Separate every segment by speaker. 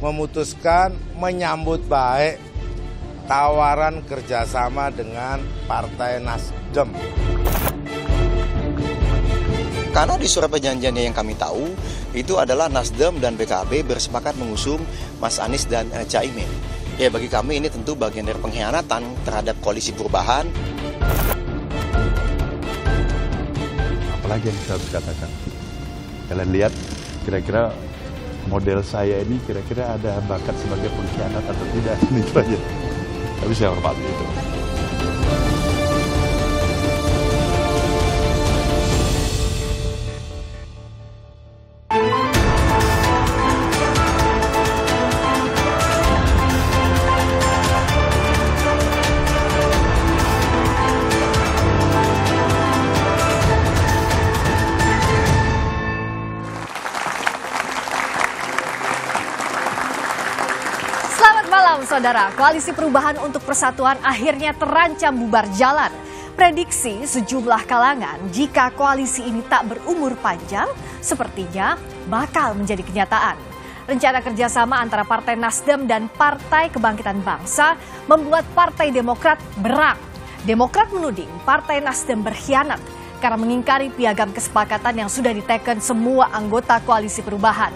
Speaker 1: memutuskan menyambut baik tawaran kerjasama dengan
Speaker 2: Partai Nasdem. Karena di surat perjanjiannya yang kami tahu, itu adalah Nasdem dan PKB bersepakat mengusung Mas Anies dan eh, Caimin. Ya bagi kami ini tentu bagian dari pengkhianatan terhadap koalisi perubahan.
Speaker 3: Apalagi yang bisa katakan. Kalian lihat kira-kira model saya ini kira-kira ada bakat sebagai pengkhianat atau tidak. Itu aja. Tapi saya hormati itu.
Speaker 4: Saudara, koalisi perubahan untuk persatuan akhirnya terancam bubar jalan. Prediksi sejumlah kalangan jika koalisi ini tak berumur panjang, sepertinya bakal menjadi kenyataan. Rencana kerjasama antara Partai Nasdem dan Partai Kebangkitan Bangsa membuat Partai Demokrat berang. Demokrat menuding Partai Nasdem berkhianat karena mengingkari piagam kesepakatan yang sudah diteken semua anggota koalisi perubahan.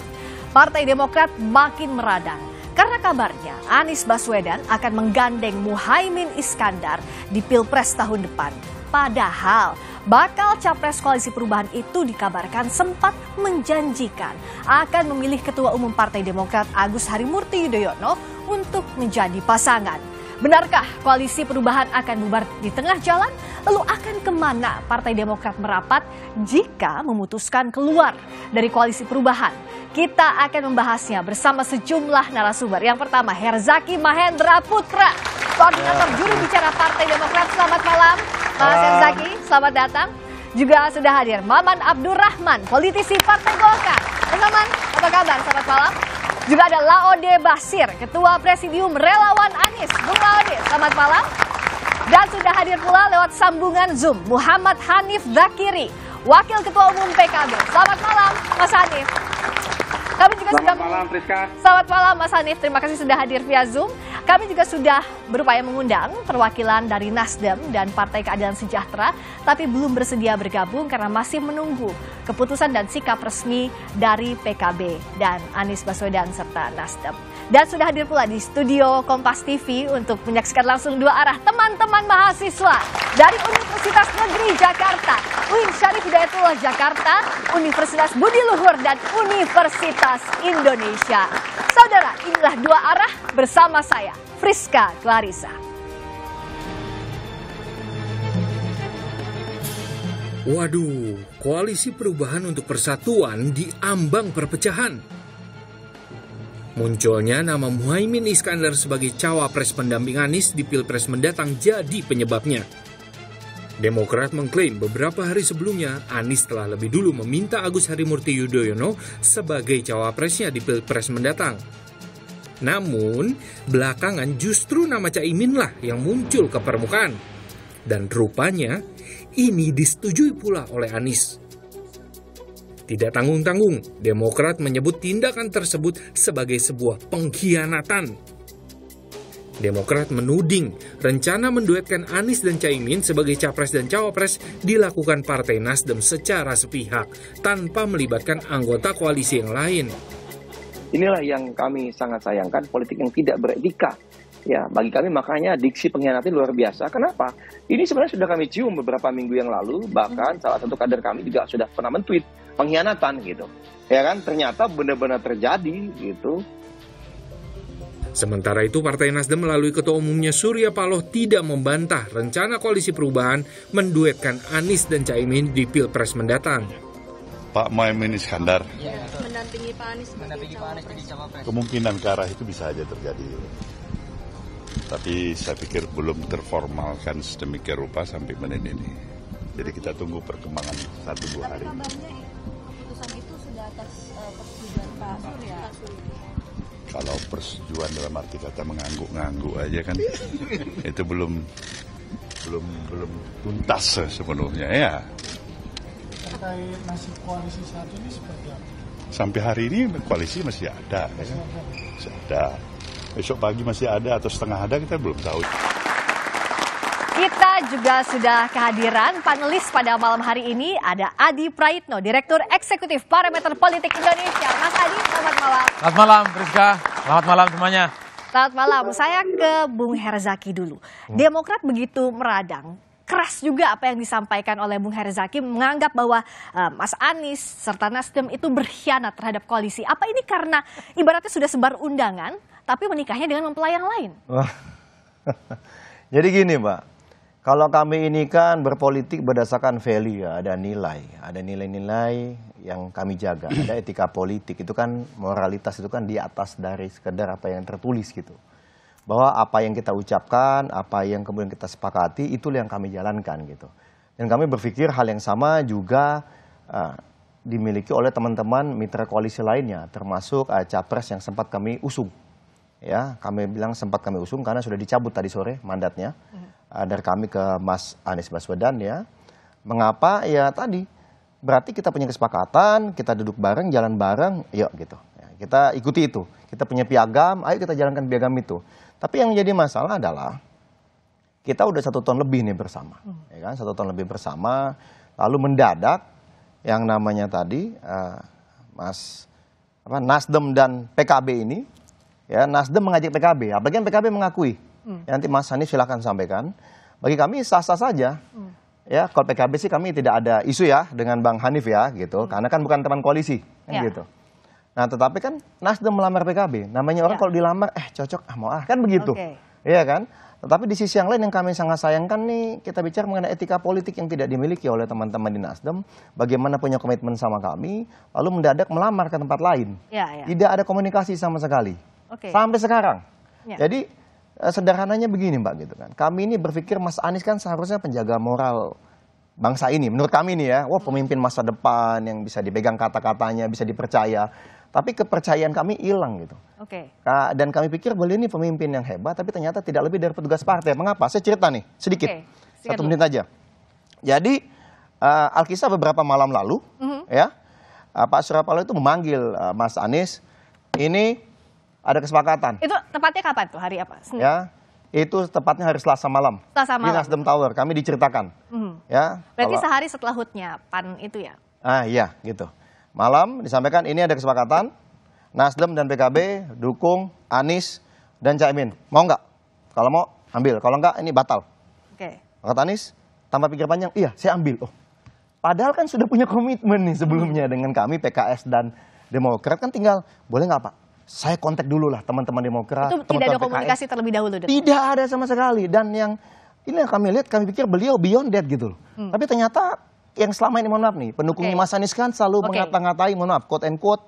Speaker 4: Partai Demokrat makin meradang karena kabarnya Anies Baswedan akan menggandeng Muhaimin Iskandar di Pilpres tahun depan. Padahal bakal capres koalisi perubahan itu dikabarkan sempat menjanjikan akan memilih Ketua Umum Partai Demokrat Agus Harimurti Yudhoyono untuk menjadi pasangan. Benarkah koalisi perubahan akan bubar di tengah jalan? Lalu akan kemana Partai Demokrat merapat jika memutuskan keluar dari koalisi perubahan? Kita akan membahasnya bersama sejumlah narasumber. Yang pertama, Herzaki Mahendra Putra, koordinator ya. juru bicara Partai Demokrat. Selamat malam, Mas Herzaki. Selamat datang. Juga sudah hadir Maman Abdurrahman, politisi Partai Golkar. Maman, apa kabar? Selamat malam. Juga ada Laode Basir, Ketua Presidium Relawan Anies. Bung Laode, selamat malam. Dan sudah hadir pula lewat sambungan Zoom, Muhammad Hanif Zakiri, Wakil Ketua Umum PKB. Selamat malam, Mas Hanif. Kami juga Selamat sudah malam Priska. Selamat malam Mas Hanif. Terima kasih sudah hadir via Zoom. Kami juga sudah berupaya mengundang perwakilan dari Nasdem dan Partai Keadilan Sejahtera, tapi belum bersedia bergabung karena masih menunggu keputusan dan sikap resmi dari PKB dan Anies Baswedan serta Nasdem. Dan sudah hadir pula di studio Kompas TV untuk menyaksikan langsung dua arah teman-teman mahasiswa dari Universitas Negeri Jakarta, UIN Syarif Hidayatullah Jakarta, Universitas Budi Luhur, dan Universitas Indonesia. Saudara, inilah dua arah bersama saya, Friska Clarissa.
Speaker 1: Waduh, koalisi perubahan untuk persatuan diambang perpecahan. Munculnya nama Muhaimin Iskandar sebagai cawapres pendamping Anies di Pilpres mendatang jadi penyebabnya. Demokrat mengklaim beberapa hari sebelumnya Anies telah lebih dulu meminta Agus Harimurti Yudhoyono sebagai cawapresnya di Pilpres mendatang. Namun, belakangan justru nama caiminlah yang muncul ke permukaan. Dan rupanya, ini disetujui pula oleh Anies. Tidak tanggung-tanggung, Demokrat menyebut tindakan tersebut sebagai sebuah pengkhianatan. Demokrat menuding rencana menduetkan Anies dan Caimin sebagai capres dan cawapres dilakukan Partai Nasdem secara sepihak tanpa melibatkan anggota koalisi yang lain.
Speaker 2: Inilah yang kami sangat sayangkan, politik yang tidak beretika. Ya, bagi kami makanya diksi pengkhianatan luar biasa. Kenapa? Ini sebenarnya sudah kami cium beberapa minggu yang lalu, bahkan salah satu kader kami juga sudah pernah mentweet pengkhianatan gitu. Ya kan ternyata benar-benar terjadi gitu.
Speaker 1: Sementara itu Partai Nasdem melalui Ketua Umumnya Surya Paloh tidak membantah rencana koalisi perubahan menduetkan Anies dan Caimin di Pilpres mendatang. Pak Maimin Iskandar ya. mendampingi Pak Anies mendampingi Pak Anies cawapres. Kemungkinan ke arah itu
Speaker 3: bisa aja terjadi. Tapi saya pikir belum terformalkan sedemikian rupa sampai menit ini. Jadi kita tunggu perkembangan satu dua hari. Ini. Kalau persetujuan dalam arti kata mengangguk-ngangguk aja kan itu belum belum belum tuntas sepenuhnya ya. Sampai hari ini koalisi masih ada, ya kan? Masih ada. Besok pagi masih ada atau setengah ada kita belum tahu. Kita
Speaker 4: juga sudah kehadiran panelis pada malam hari ini ada Adi Praitno, Direktur Eksekutif Parameter Politik Indonesia. Mas Adi, selamat malam.
Speaker 5: Selamat malam, Priska. Selamat malam semuanya.
Speaker 4: Selamat malam. Saya ke Bung Herzaki dulu. Hmm. Demokrat begitu meradang, keras juga apa yang disampaikan oleh Bung Herzaki menganggap bahwa uh, Mas Anies serta Nasdem itu berkhianat terhadap koalisi. Apa ini karena ibaratnya sudah sebar undangan tapi menikahnya dengan mempelai yang lain?
Speaker 2: Jadi gini, Mbak. Kalau kami ini kan berpolitik berdasarkan value ya, ada nilai, ada nilai-nilai yang kami jaga, ada etika politik itu kan moralitas itu kan di atas dari sekedar apa yang tertulis gitu. Bahwa apa yang kita ucapkan, apa yang kemudian kita sepakati itu yang kami jalankan gitu. Dan kami berpikir hal yang sama juga uh, dimiliki oleh teman-teman mitra koalisi lainnya termasuk uh, capres yang sempat kami usung ya kami bilang sempat kami usung karena sudah dicabut tadi sore mandatnya uh, dari kami ke Mas Anies Baswedan ya. Mengapa? Ya tadi berarti kita punya kesepakatan, kita duduk bareng, jalan bareng, yuk gitu. Ya, kita ikuti itu. Kita punya piagam, ayo kita jalankan piagam itu. Tapi yang jadi masalah adalah kita udah satu tahun lebih nih bersama, hmm. ya kan? Satu tahun lebih bersama, lalu mendadak yang namanya tadi uh, Mas apa Nasdem dan PKB ini Ya, Nasdem mengajak PKB, apalagi ya, yang PKB mengakui. Hmm. Ya, nanti Mas Hanif silakan sampaikan. Bagi kami sah-sah saja. Hmm. Ya, kalau PKB sih kami tidak ada isu ya dengan Bang Hanif ya gitu, hmm. karena kan bukan teman koalisi kan ya. gitu. Nah, tetapi kan Nasdem melamar PKB, namanya orang ya. kalau dilamar eh cocok ah mau ah kan begitu. Okay. Iya kan? Tetapi di sisi yang lain yang kami sangat sayangkan nih, kita bicara mengenai etika politik yang tidak dimiliki oleh teman-teman di Nasdem, bagaimana punya komitmen sama kami, lalu mendadak melamar ke tempat lain. Ya, ya. Tidak ada komunikasi sama sekali. Okay. Sampai sekarang. Ya. Jadi eh, sederhananya begini Mbak gitu kan. Kami ini berpikir Mas Anies kan seharusnya penjaga moral bangsa ini. Menurut kami ini ya, wah pemimpin masa depan yang bisa dipegang kata-katanya, bisa dipercaya. Tapi kepercayaan kami hilang gitu. Oke. Okay. Nah, dan kami pikir beliau ini pemimpin yang hebat, tapi ternyata tidak lebih dari petugas partai. Mengapa? Saya cerita nih sedikit, okay. satu menit aja. Jadi uh, Alkisah beberapa malam lalu, mm -hmm. ya uh, Pak Surapalo itu memanggil uh, Mas Anies. Ini ada kesepakatan. Itu
Speaker 4: tepatnya kapan tuh hari apa? Senin. Ya,
Speaker 2: itu tepatnya hari Selasa malam. Selasa malam. Di Nasdem Tower, kami diceritakan. Mm. Ya. Berarti kalau...
Speaker 4: sehari setelah hutnya PAN itu ya?
Speaker 2: Ah iya, gitu. Malam disampaikan ini ada kesepakatan Nasdem dan PKB dukung Anies dan Caimin. Mau nggak? Kalau mau ambil, kalau nggak ini batal. Oke. Okay. Kata Anies, tanpa pikir panjang, iya saya ambil. Oh, padahal kan sudah punya komitmen nih sebelumnya dengan kami PKS dan Demokrat kan tinggal boleh nggak Pak? saya kontak dulu lah teman-teman Demokrat. Itu teman -teman tidak ada PKS. terlebih dahulu. Dan Tidak ada sama sekali. Dan yang ini yang kami lihat, kami pikir beliau beyond that gitu loh. Hmm. Tapi ternyata yang selama ini mohon maaf nih, pendukungnya okay. Mas Anies kan selalu okay. mengata-ngatai, mohon maaf, quote and quote,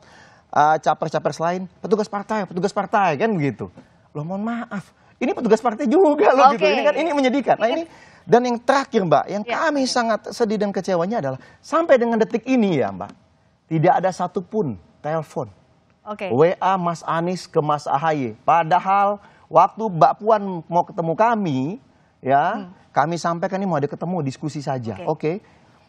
Speaker 2: uh, capres-capres lain, petugas partai, petugas partai kan begitu. Loh mohon maaf, ini petugas partai juga loh okay. gitu. Ini kan ini menyedihkan. Nah ini dan yang terakhir Mbak, yang ya. kami sangat sedih dan kecewanya adalah sampai dengan detik ini ya Mbak, tidak ada satupun telepon
Speaker 6: okay. WA
Speaker 2: Mas Anies ke Mas Ahaye. Padahal waktu Mbak Puan mau ketemu kami, ya, hmm. kami sampaikan ini mau ada ketemu diskusi saja. Oke. Okay. Okay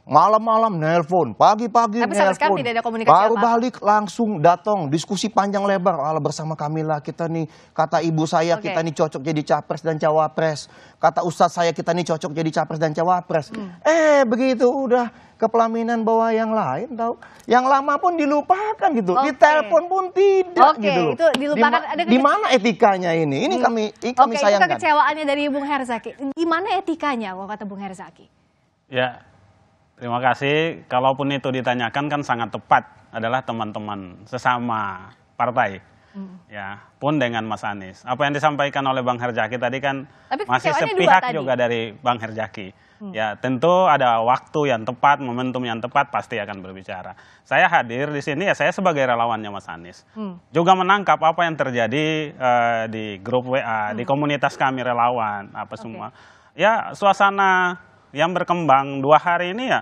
Speaker 2: malam-malam nelpon, pagi-pagi Tapi nelpon. tidak ada komunikasi Baru balik langsung datang, diskusi panjang lebar. Ala bersama Kamila, kita nih, kata ibu saya okay. kita nih cocok jadi capres dan cawapres. Kata ustadz saya kita nih cocok jadi capres dan cawapres. Hmm. Eh, begitu udah kepelaminan bawa yang lain tahu. Yang lama pun dilupakan gitu. Okay. Ditelepon pun tidak okay. gitu. itu dilupakan. Di, ada di mana etikanya ini? Ini hmm. kami ini kami okay, sayangkan. Oke, itu
Speaker 4: kekecewaannya dari Bung Herzaki. Gimana etikanya kalau kata Bung Herzaki?
Speaker 7: Ya, Terima kasih. Kalaupun itu ditanyakan kan sangat tepat adalah teman-teman sesama partai. Hmm. Ya, pun dengan Mas Anies. Apa yang disampaikan oleh Bang Herjaki tadi kan Tapi masih sepihak juga dari Bang Herjaki. Hmm. Ya, tentu ada waktu yang tepat, momentum yang tepat pasti akan berbicara. Saya hadir di sini ya saya sebagai relawannya Mas Anies. Hmm. Juga menangkap apa yang terjadi uh, di grup WA, hmm. di komunitas kami relawan, apa okay. semua. Ya, suasana yang berkembang dua hari ini ya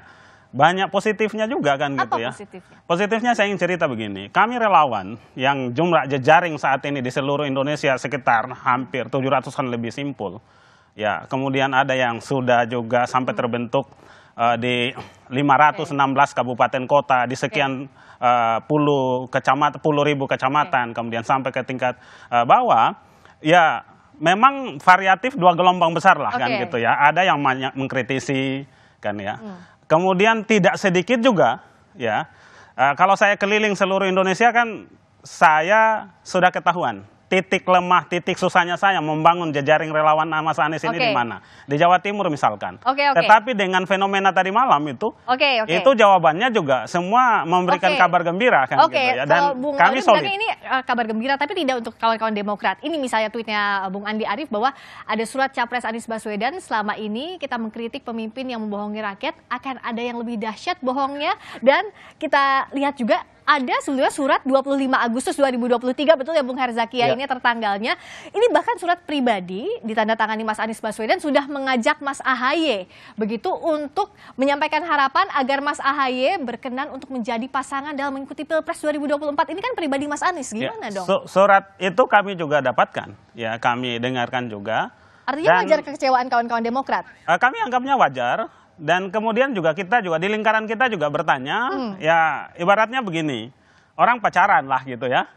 Speaker 7: banyak positifnya juga kan Apa gitu ya. Positifnya? positifnya saya ingin cerita begini, kami relawan yang jumlah jejaring saat ini di seluruh Indonesia sekitar hampir 700-an lebih simpul. Ya, kemudian ada yang sudah juga sampai hmm. terbentuk uh, di 516 okay. kabupaten kota di sekian uh, puluh kecamatan puluh ribu kecamatan kemudian sampai ke tingkat uh, bawah ya memang variatif dua gelombang besar lah okay. kan gitu ya. Ada yang banyak mengkritisi kan ya. Hmm. Kemudian tidak sedikit juga ya. Uh, kalau saya keliling seluruh Indonesia kan saya sudah ketahuan titik lemah, titik susahnya saya membangun jejaring relawan Mas Anies ini okay. di mana? Di Jawa Timur misalkan. Okay, okay. Tetapi dengan fenomena tadi malam itu,
Speaker 4: okay, okay. itu
Speaker 7: jawabannya juga semua memberikan okay. kabar gembira kan okay. gitu ya. Dan so, Bung kami solid. ini
Speaker 4: uh, kabar gembira tapi tidak untuk kawan-kawan Demokrat. Ini misalnya tweetnya Bung Andi Arief bahwa ada surat capres Anies Baswedan selama ini kita mengkritik pemimpin yang membohongi rakyat akan ada yang lebih dahsyat bohongnya dan kita lihat juga ada sebetulnya surat 25 Agustus 2023 betul ya Bung Herzaki ya, ya. ini tertanggalnya. Ini bahkan surat pribadi ditandatangani Mas Anies Baswedan sudah mengajak Mas AHY begitu untuk menyampaikan harapan agar Mas AHY berkenan untuk menjadi pasangan dalam mengikuti Pilpres 2024. Ini kan pribadi Mas Anies ya, gimana ya. dong? So,
Speaker 7: surat itu kami juga dapatkan. Ya, kami dengarkan juga.
Speaker 4: Artinya Dan, wajar kekecewaan kawan-kawan Demokrat?
Speaker 7: Eh, kami anggapnya wajar dan kemudian juga kita juga di lingkaran kita juga bertanya, hmm. ya ibaratnya begini, orang pacaran lah gitu ya.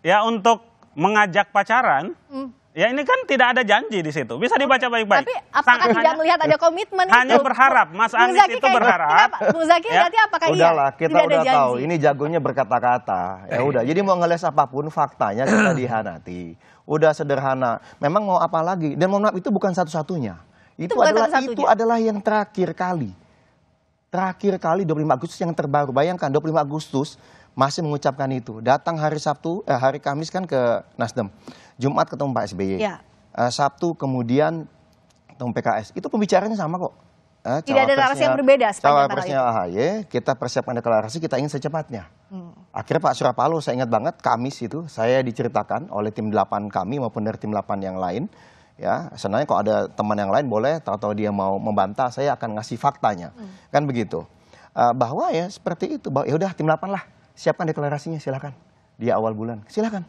Speaker 7: Ya untuk mengajak pacaran, hmm. ya ini kan tidak ada janji di situ. Bisa dibaca baik-baik. Tapi
Speaker 4: apakah Sang, tidak melihat ada komitmen Hanya itu? berharap, Mas Anies Muzaki itu berharap. Bu Zaki ya. berarti apakah iya? Udahlah, iya? kita tidak udah tahu. Ini
Speaker 2: jagonya berkata-kata. Ya eh. udah, jadi mau ngeles apapun faktanya kita dihanati. Udah sederhana. Memang mau apa lagi? Dan mau maaf itu bukan satu-satunya itu, itu adalah itu adalah yang terakhir kali. Terakhir kali 25 Agustus yang terbaru. Bayangkan 25 Agustus masih mengucapkan itu. Datang hari Sabtu, eh, hari Kamis kan ke Nasdem. Jumat ketemu Pak SBY. Ya. Eh, Sabtu kemudian ketemu PKS. Itu pembicaranya sama kok. Eh, Tidak ada narasi yang berbeda sepanjang cawapresnya AHY, kita persiapkan deklarasi, kita ingin secepatnya. Hmm. Akhirnya Pak Surapalo saya ingat banget, Kamis itu saya diceritakan oleh tim 8 kami maupun dari tim 8 yang lain ya sebenarnya kalau ada teman yang lain boleh atau dia mau membantah saya akan ngasih faktanya hmm. kan begitu uh, bahwa ya seperti itu bahwa ya udah tim 8 lah siapkan deklarasinya silakan di awal bulan silakan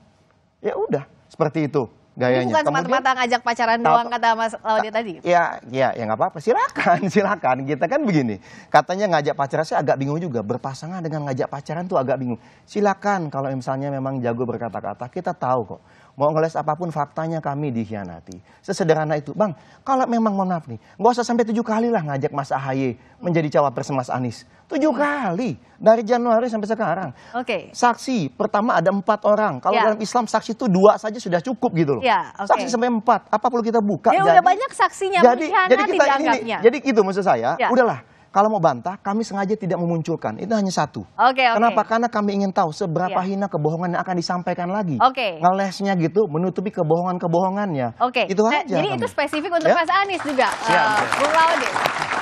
Speaker 2: ya udah seperti itu gayanya. Bukan semata-mata
Speaker 4: ngajak pacaran doang kata Mas Laude tadi.
Speaker 2: Ya, ya, ya nggak apa-apa. Silakan, silakan. Kita kan begini. Katanya ngajak pacaran saya agak bingung juga. Berpasangan dengan ngajak pacaran tuh agak bingung. Silakan kalau misalnya memang jago berkata-kata, kita tahu kok. Mau ngeles apapun faktanya kami dikhianati. Sesederhana itu. Bang, kalau memang mau maaf nih, nggak usah sampai tujuh kali lah ngajak Mas Ahaye menjadi cawapres Mas Anies. Tujuh kali dari Januari sampai sekarang. Oke. Okay. Saksi pertama ada empat orang. Kalau yeah. dalam Islam saksi itu dua saja sudah cukup gitu loh. Yeah, okay. Saksi sampai empat. Apa perlu kita buka? Ya jadi, udah
Speaker 4: banyak saksinya jadi, jadi kita ini,
Speaker 2: Jadi gitu maksud saya. Yeah. Udahlah kalau mau bantah, kami sengaja tidak memunculkan. Itu hanya satu.
Speaker 4: Oke, okay, okay. Kenapa?
Speaker 2: Karena kami ingin tahu seberapa yeah. hina kebohongan yang akan disampaikan lagi. Oke. Okay. Ngelesnya gitu, menutupi kebohongan-kebohongannya. Oke. Okay. Itu nah, aja. Jadi kami. itu
Speaker 4: spesifik untuk yeah. Mas Anies juga. Eh, ya, uh, Bung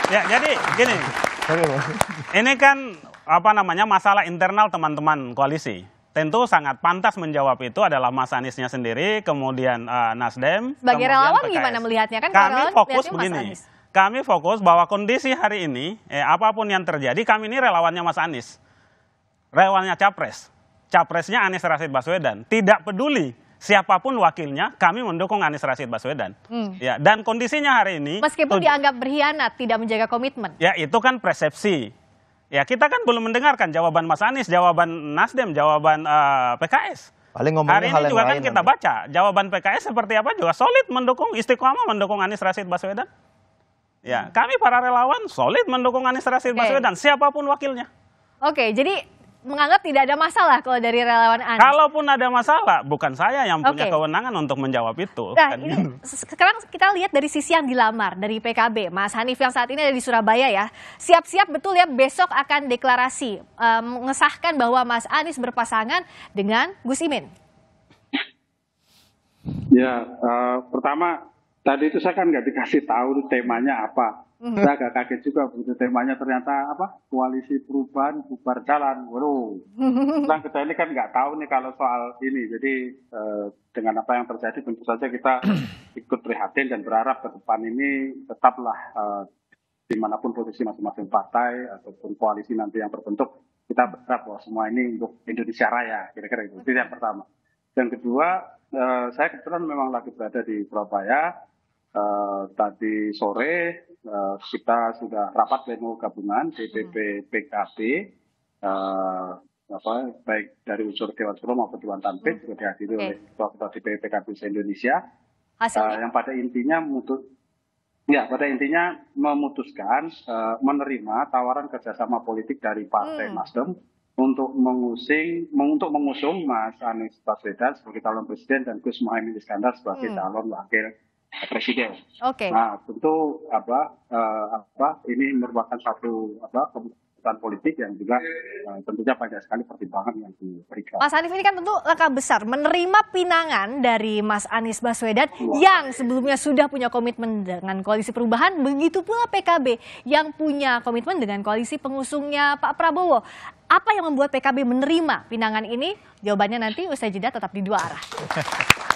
Speaker 7: Ya, jadi gini. Ini kan apa namanya masalah internal teman-teman koalisi tentu sangat pantas menjawab itu adalah Mas Aniesnya sendiri, kemudian uh, Nasdem. Sebagai relawan PKS.
Speaker 4: gimana melihatnya kan? Kami fokus begini. Mas
Speaker 7: Anies kami fokus bahwa kondisi hari ini, eh, apapun yang terjadi, kami ini relawannya Mas Anies. Relawannya Capres. Capresnya Anies Rashid Baswedan. Tidak peduli siapapun wakilnya, kami mendukung Anies Rashid Baswedan. Hmm. Ya, dan kondisinya hari ini... Meskipun
Speaker 4: dianggap berkhianat, tidak menjaga komitmen.
Speaker 7: Ya, itu kan persepsi. Ya, kita kan belum mendengarkan jawaban Mas Anies, jawaban Nasdem, jawaban uh, eh, PKS. Paling Hari ini hal juga kan kita nanti. baca jawaban PKS seperti apa juga solid mendukung istiqomah mendukung Anies Rashid Baswedan. Ya, kami para relawan solid mendukung Anies Rashid okay. Baswedan siapapun wakilnya. Oke, okay, jadi
Speaker 4: menganggap tidak ada masalah kalau dari relawan Anies. Kalaupun
Speaker 7: ada masalah, bukan saya yang punya okay. kewenangan untuk menjawab itu. Nah, kan? ini
Speaker 4: sekarang kita lihat dari sisi yang dilamar dari PKB, Mas Hanif yang saat ini ada di Surabaya ya. Siap-siap betul ya besok akan deklarasi mengesahkan bahwa Mas Anies berpasangan dengan Gus Imin.
Speaker 8: Ya, uh, pertama Tadi itu saya kan nggak dikasih tahu temanya apa. Hmm. Saya agak kaget juga begitu temanya ternyata apa? Koalisi perubahan bubar jalan. Waduh. Nah kita ini kan nggak tahu nih kalau soal ini. Jadi eh, dengan apa yang terjadi tentu saja kita hmm. ikut prihatin dan berharap ke depan ini tetaplah eh, dimanapun posisi masing-masing partai ataupun koalisi nanti yang terbentuk kita berharap bahwa semua ini untuk Indonesia Raya kira-kira itu. Itu yang pertama. Dan kedua, eh, saya kebetulan memang lagi berada di Surabaya Eh, tadi sore uh, kita sudah rapat pleno gabungan DPP PKB uh, eh, apa baik dari unsur Dewan Suro maupun Dewan Tampil hmm. juga dihadiri okay. oleh ketua DPP PKB se Indonesia. Uh, yang pada intinya mutus ya pada intinya memutuskan uh, menerima tawaran kerjasama politik dari Partai hmm. Nasdem untuk mengusung untuk mengusung Mas Anies Baswedan sebagai calon presiden dan Gus Muhaimin Iskandar sebagai hmm. calon wakil presiden. Oke. Okay. Nah tentu apa uh, apa ini merupakan satu apa keputusan politik yang juga uh, tentunya banyak sekali pertimbangan yang diberikan. Mas Hanif
Speaker 4: ini kan tentu langkah besar menerima pinangan dari Mas Anies Baswedan Wah. yang sebelumnya sudah punya komitmen dengan koalisi perubahan, begitu pula PKB yang punya komitmen dengan koalisi pengusungnya Pak Prabowo. Apa yang membuat PKB menerima pinangan ini? Jawabannya nanti usai jeda tetap di dua arah.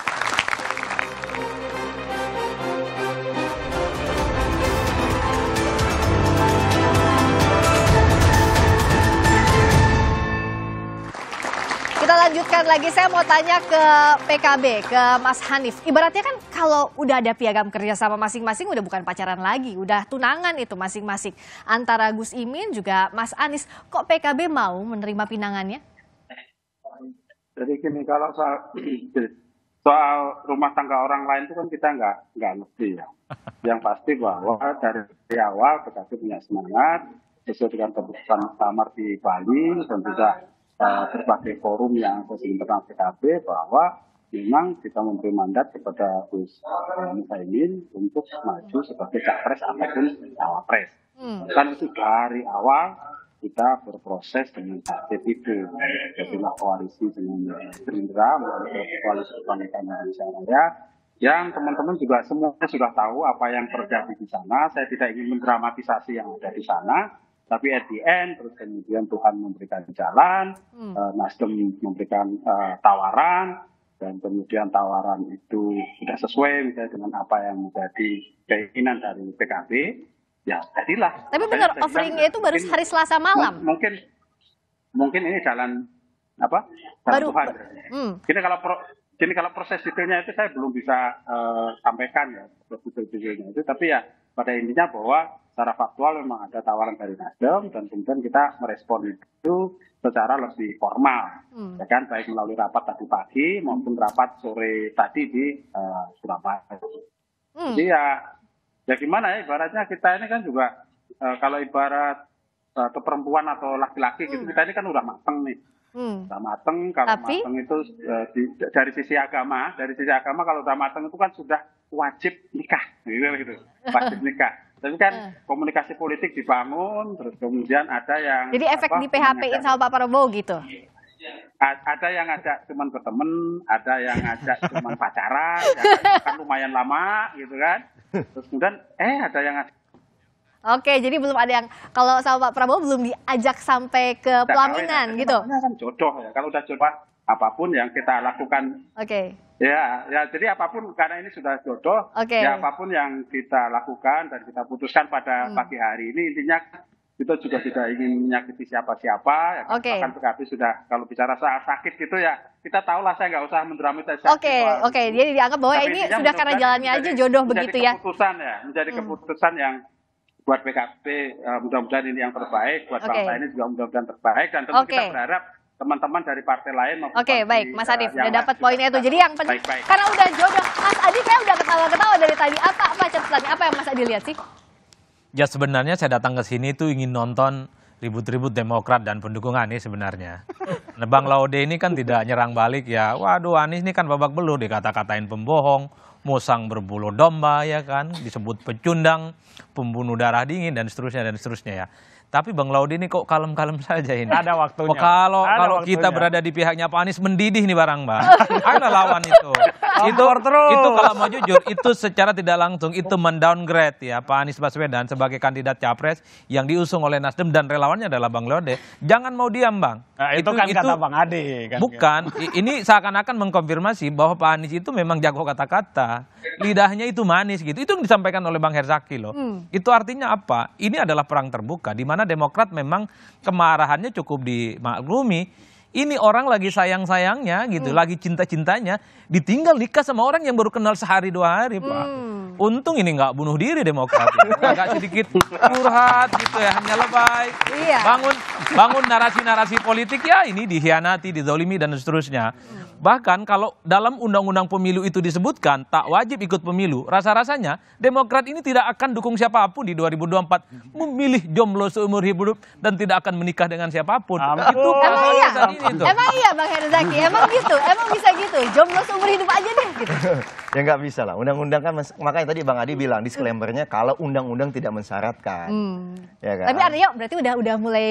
Speaker 4: lanjutkan lagi, saya mau tanya ke PKB, ke Mas Hanif. Ibaratnya kan kalau udah ada piagam kerjasama masing-masing udah bukan pacaran lagi, udah tunangan itu masing-masing. Antara Gus Imin juga Mas Anis. kok PKB mau menerima pinangannya?
Speaker 8: Jadi gini, kalau soal, soal rumah tangga orang lain itu kan kita nggak nggak ngerti ya. Yang pasti bahwa dari awal PKB punya semangat, sesuai dengan keputusan Samar di Bali dan juga berbagai forum yang ada di internal PKB bahwa memang kita memberi mandat kepada Gus Muhaimin untuk maju sebagai capres ataupun cawapres. Hmm. Kan itu dari awal kita berproses dengan aktif itu. Jadilah koalisi dengan Gerindra, koalisi kebangkitan Indonesia Raya, yang teman-teman juga semuanya sudah tahu apa yang terjadi di sana. Saya tidak ingin mendramatisasi yang ada di sana, tapi at the end, terus kemudian Tuhan memberikan jalan, hmm. uh, Nasdem memberikan uh, tawaran, dan kemudian tawaran itu sudah sesuai misalnya dengan apa yang menjadi keinginan dari PKB, ya jadilah. Tapi benar offeringnya itu baru hari
Speaker 4: Selasa malam.
Speaker 8: Mungkin mungkin ini jalan apa? Jalan baru, Tuhan. Hmm. Jadi kalau pro, jadi kalau proses detailnya itu saya belum bisa uh, sampaikan ya proses detailnya itu, tapi ya pada intinya bahwa secara faktual memang ada tawaran dari Nasdem dan kemudian kita merespon itu secara lebih formal, hmm. ya kan baik melalui rapat tadi pagi maupun rapat sore tadi di uh, Surabaya.
Speaker 1: Hmm. Jadi ya,
Speaker 8: ya gimana ya ibaratnya kita ini kan juga uh, kalau ibarat uh, eh, keperempuan atau laki-laki gitu, hmm. gitu kita ini kan udah mateng nih. Hmm. Udah mateng, kalau Tapi... mateng itu uh, di, dari sisi agama, dari sisi agama kalau udah mateng itu kan sudah wajib nikah, gitu, gitu. wajib nikah. Tapi kan uh. komunikasi politik dibangun, terus kemudian ada yang jadi efek di PHP-in sama Pak
Speaker 4: Prabowo gitu.
Speaker 8: ada yang ngajak cuman temen, ada yang ngajak cuman pacaran, kan lumayan lama gitu kan. Terus kemudian eh ada yang ngajak
Speaker 4: Oke, jadi belum ada yang kalau sama Pak Prabowo belum diajak sampai ke pelaminan ya, gitu. Kan
Speaker 8: jodoh ya. Kalau udah jodoh apapun yang kita lakukan. Oke. Okay Ya, ya jadi apapun karena ini sudah jodoh, okay. ya apapun yang kita lakukan dan kita putuskan pada hmm. pagi hari ini intinya kita juga tidak ingin menyakiti siapa-siapa. Ya, okay. Bahkan PKB sudah kalau bicara soal sakit gitu ya kita tahu lah saya nggak usah mendrami Oke, okay,
Speaker 4: oke. Jadi dianggap bahwa Tapi ini sudah karena jalannya menjadi, aja jodoh begitu ya.
Speaker 8: Keputusan ya, menjadi hmm. keputusan yang buat PKP uh, eh, mudah-mudahan ini yang terbaik buat okay. bangsa ini juga mudah-mudahan terbaik dan tentu okay. kita berharap teman-teman dari partai lain maupun
Speaker 4: Oke, okay, baik Mas eh, Adif, uh, udah dapat poinnya itu. Jadi yang penting baik, baik. karena udah jodoh. Mas Adif kayak udah ketawa-ketawa dari tadi. Apa apa catatannya? Apa yang Mas Adif lihat sih?
Speaker 5: Ya sebenarnya saya datang ke sini itu ingin nonton ribut-ribut Demokrat dan pendukung Anies sebenarnya. Nebang nah, Laude ini kan tidak nyerang balik ya. Waduh Anies ini kan babak belur dikata-katain pembohong, musang berbulu domba ya kan, disebut pecundang, pembunuh darah dingin dan seterusnya dan seterusnya ya. Tapi Bang Laudi ini kok kalem-kalem saja ini. Ada waktunya. Oh, kalau Ada kalau waktunya. kita berada di pihaknya Pak Anies mendidih nih barang Bang. Ada lawan itu. itu terus. itu kalau mau jujur itu secara tidak langsung itu mendowngrade ya Pak Anies Baswedan sebagai kandidat capres yang diusung oleh Nasdem dan relawannya adalah Bang Laude. Jangan mau diam Bang. Nah, itu, itu kan itu, kata Bang Ade
Speaker 7: kan. kan. Bukan,
Speaker 5: ini seakan-akan mengkonfirmasi bahwa Pak Anies itu memang jago kata-kata. Lidahnya itu manis gitu. Itu yang disampaikan oleh Bang Herzaki loh. Hmm. Itu artinya apa? Ini adalah perang terbuka di mana karena Demokrat memang kemarahannya cukup dimaklumi ini orang lagi sayang-sayangnya gitu, hmm. lagi cinta-cintanya, ditinggal nikah sama orang yang baru kenal sehari dua hari, Pak. Hmm. Untung ini nggak bunuh diri Demokrat, agak sedikit curhat gitu ya, hanya lebay. Iya. Bangun, bangun narasi-narasi politik ya, ini dihianati, dizolimi dan seterusnya. Hmm. Bahkan kalau dalam undang-undang pemilu itu disebutkan tak wajib ikut pemilu, rasa-rasanya Demokrat ini tidak akan dukung siapapun di 2024, memilih jomblo seumur hidup dan tidak akan menikah dengan siapapun. Itu emang iya,
Speaker 2: itu. emang
Speaker 4: iya Bang Herzaki, emang gitu, emang bisa gitu, jomblo seumur hidup aja deh. Gitu.
Speaker 2: ya nggak bisa lah, undang-undang kan makanya tadi Bang Adi bilang disclaimernya kalau undang-undang tidak mensyaratkan,
Speaker 4: hmm.
Speaker 2: ya kan. Tapi artinya
Speaker 4: berarti udah udah mulai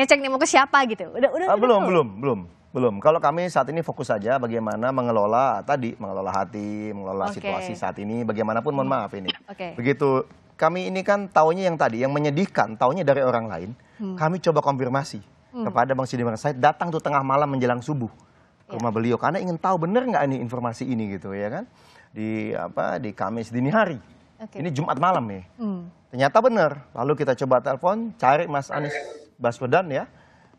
Speaker 4: ngecek nih mau ke siapa gitu, udah udah. Ah, udah gitu belum, belum
Speaker 2: belum belum belum. Kalau kami saat ini fokus saja bagaimana mengelola tadi, mengelola hati, mengelola okay. situasi saat ini. Bagaimanapun mohon hmm. maaf ini. Okay. Begitu kami ini kan taunya yang tadi, yang menyedihkan, taunya dari orang lain. Hmm. Kami coba konfirmasi hmm. kepada Bang Sidiman saya datang tuh tengah malam menjelang subuh ke ya. rumah beliau karena ingin tahu benar nggak ini informasi ini gitu ya kan di apa di Kamis dini hari okay. ini Jumat malam ya hmm. ternyata benar lalu kita coba telepon cari Mas Anies Baswedan ya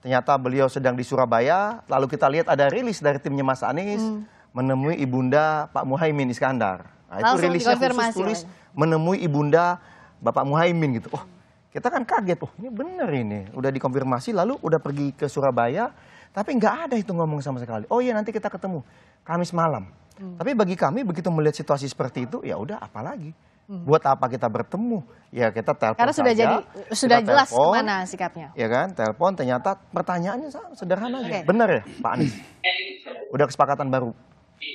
Speaker 2: ternyata beliau sedang di Surabaya. Lalu kita lihat ada rilis dari timnya Mas Anies hmm. menemui ibunda Pak Muhaimin Iskandar. Nah, itu rilisnya khusus tulis ya. menemui ibunda Bapak Muhaimin gitu. Oh, kita kan kaget, oh ini bener ini. Udah dikonfirmasi lalu udah pergi ke Surabaya, tapi nggak ada itu ngomong sama sekali. Oh iya nanti kita ketemu Kamis malam. Hmm. Tapi bagi kami begitu melihat situasi seperti itu, ya udah apalagi. Hmm. Buat apa kita bertemu? Ya kita telepon Karena sudah saja, jadi sudah jelas telpon, kemana sikapnya. Ya kan, telepon ternyata pertanyaannya sama, sederhana aja. Okay. Benar ya, Pak Anies? Udah kesepakatan baru.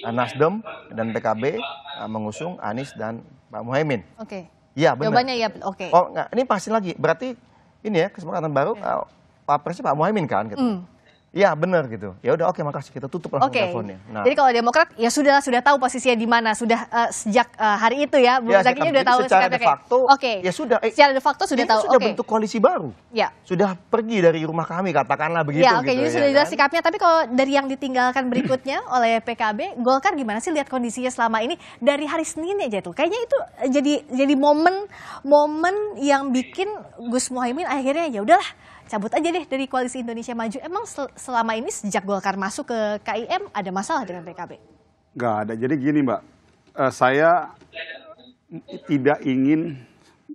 Speaker 2: Nah, Nasdem dan PKB eh, mengusung Anies dan Pak Muhaimin. Oke. Okay. Iya, benar. Jawabannya
Speaker 4: ya, oke. Okay. Oh,
Speaker 2: ini pasti lagi. Berarti ini ya kesepakatan baru okay. Pak Presiden Pak Muhaimin kan gitu. Hmm. Ya benar gitu. Ya udah oke okay, makasih kita tutup langsung okay. teleponnya. Nah. Jadi kalau
Speaker 4: Demokrat ya sudah sudah tahu posisinya di mana sudah uh, sejak uh, hari itu ya. Bu ya, sudah tahu secara de facto. Oke. Okay. Ya
Speaker 2: sudah. Eh, secara de facto sudah tahu. Sudah okay. bentuk koalisi baru. Ya. Sudah pergi dari rumah kami katakanlah begitu. Ya oke. Okay, gitu, jadi ya, sudah jelas kan?
Speaker 4: sikapnya. Tapi kalau dari yang ditinggalkan berikutnya oleh PKB, Golkar gimana sih lihat kondisinya selama ini dari hari Senin aja ya, tuh. Kayaknya itu eh, jadi jadi momen momen yang bikin Gus Muhaimin akhirnya ya udahlah cabut aja deh dari koalisi Indonesia Maju. Emang sel selama ini sejak Golkar masuk ke KIM ada masalah dengan PKB?
Speaker 9: Gak ada. Jadi gini Mbak, uh, saya tidak ingin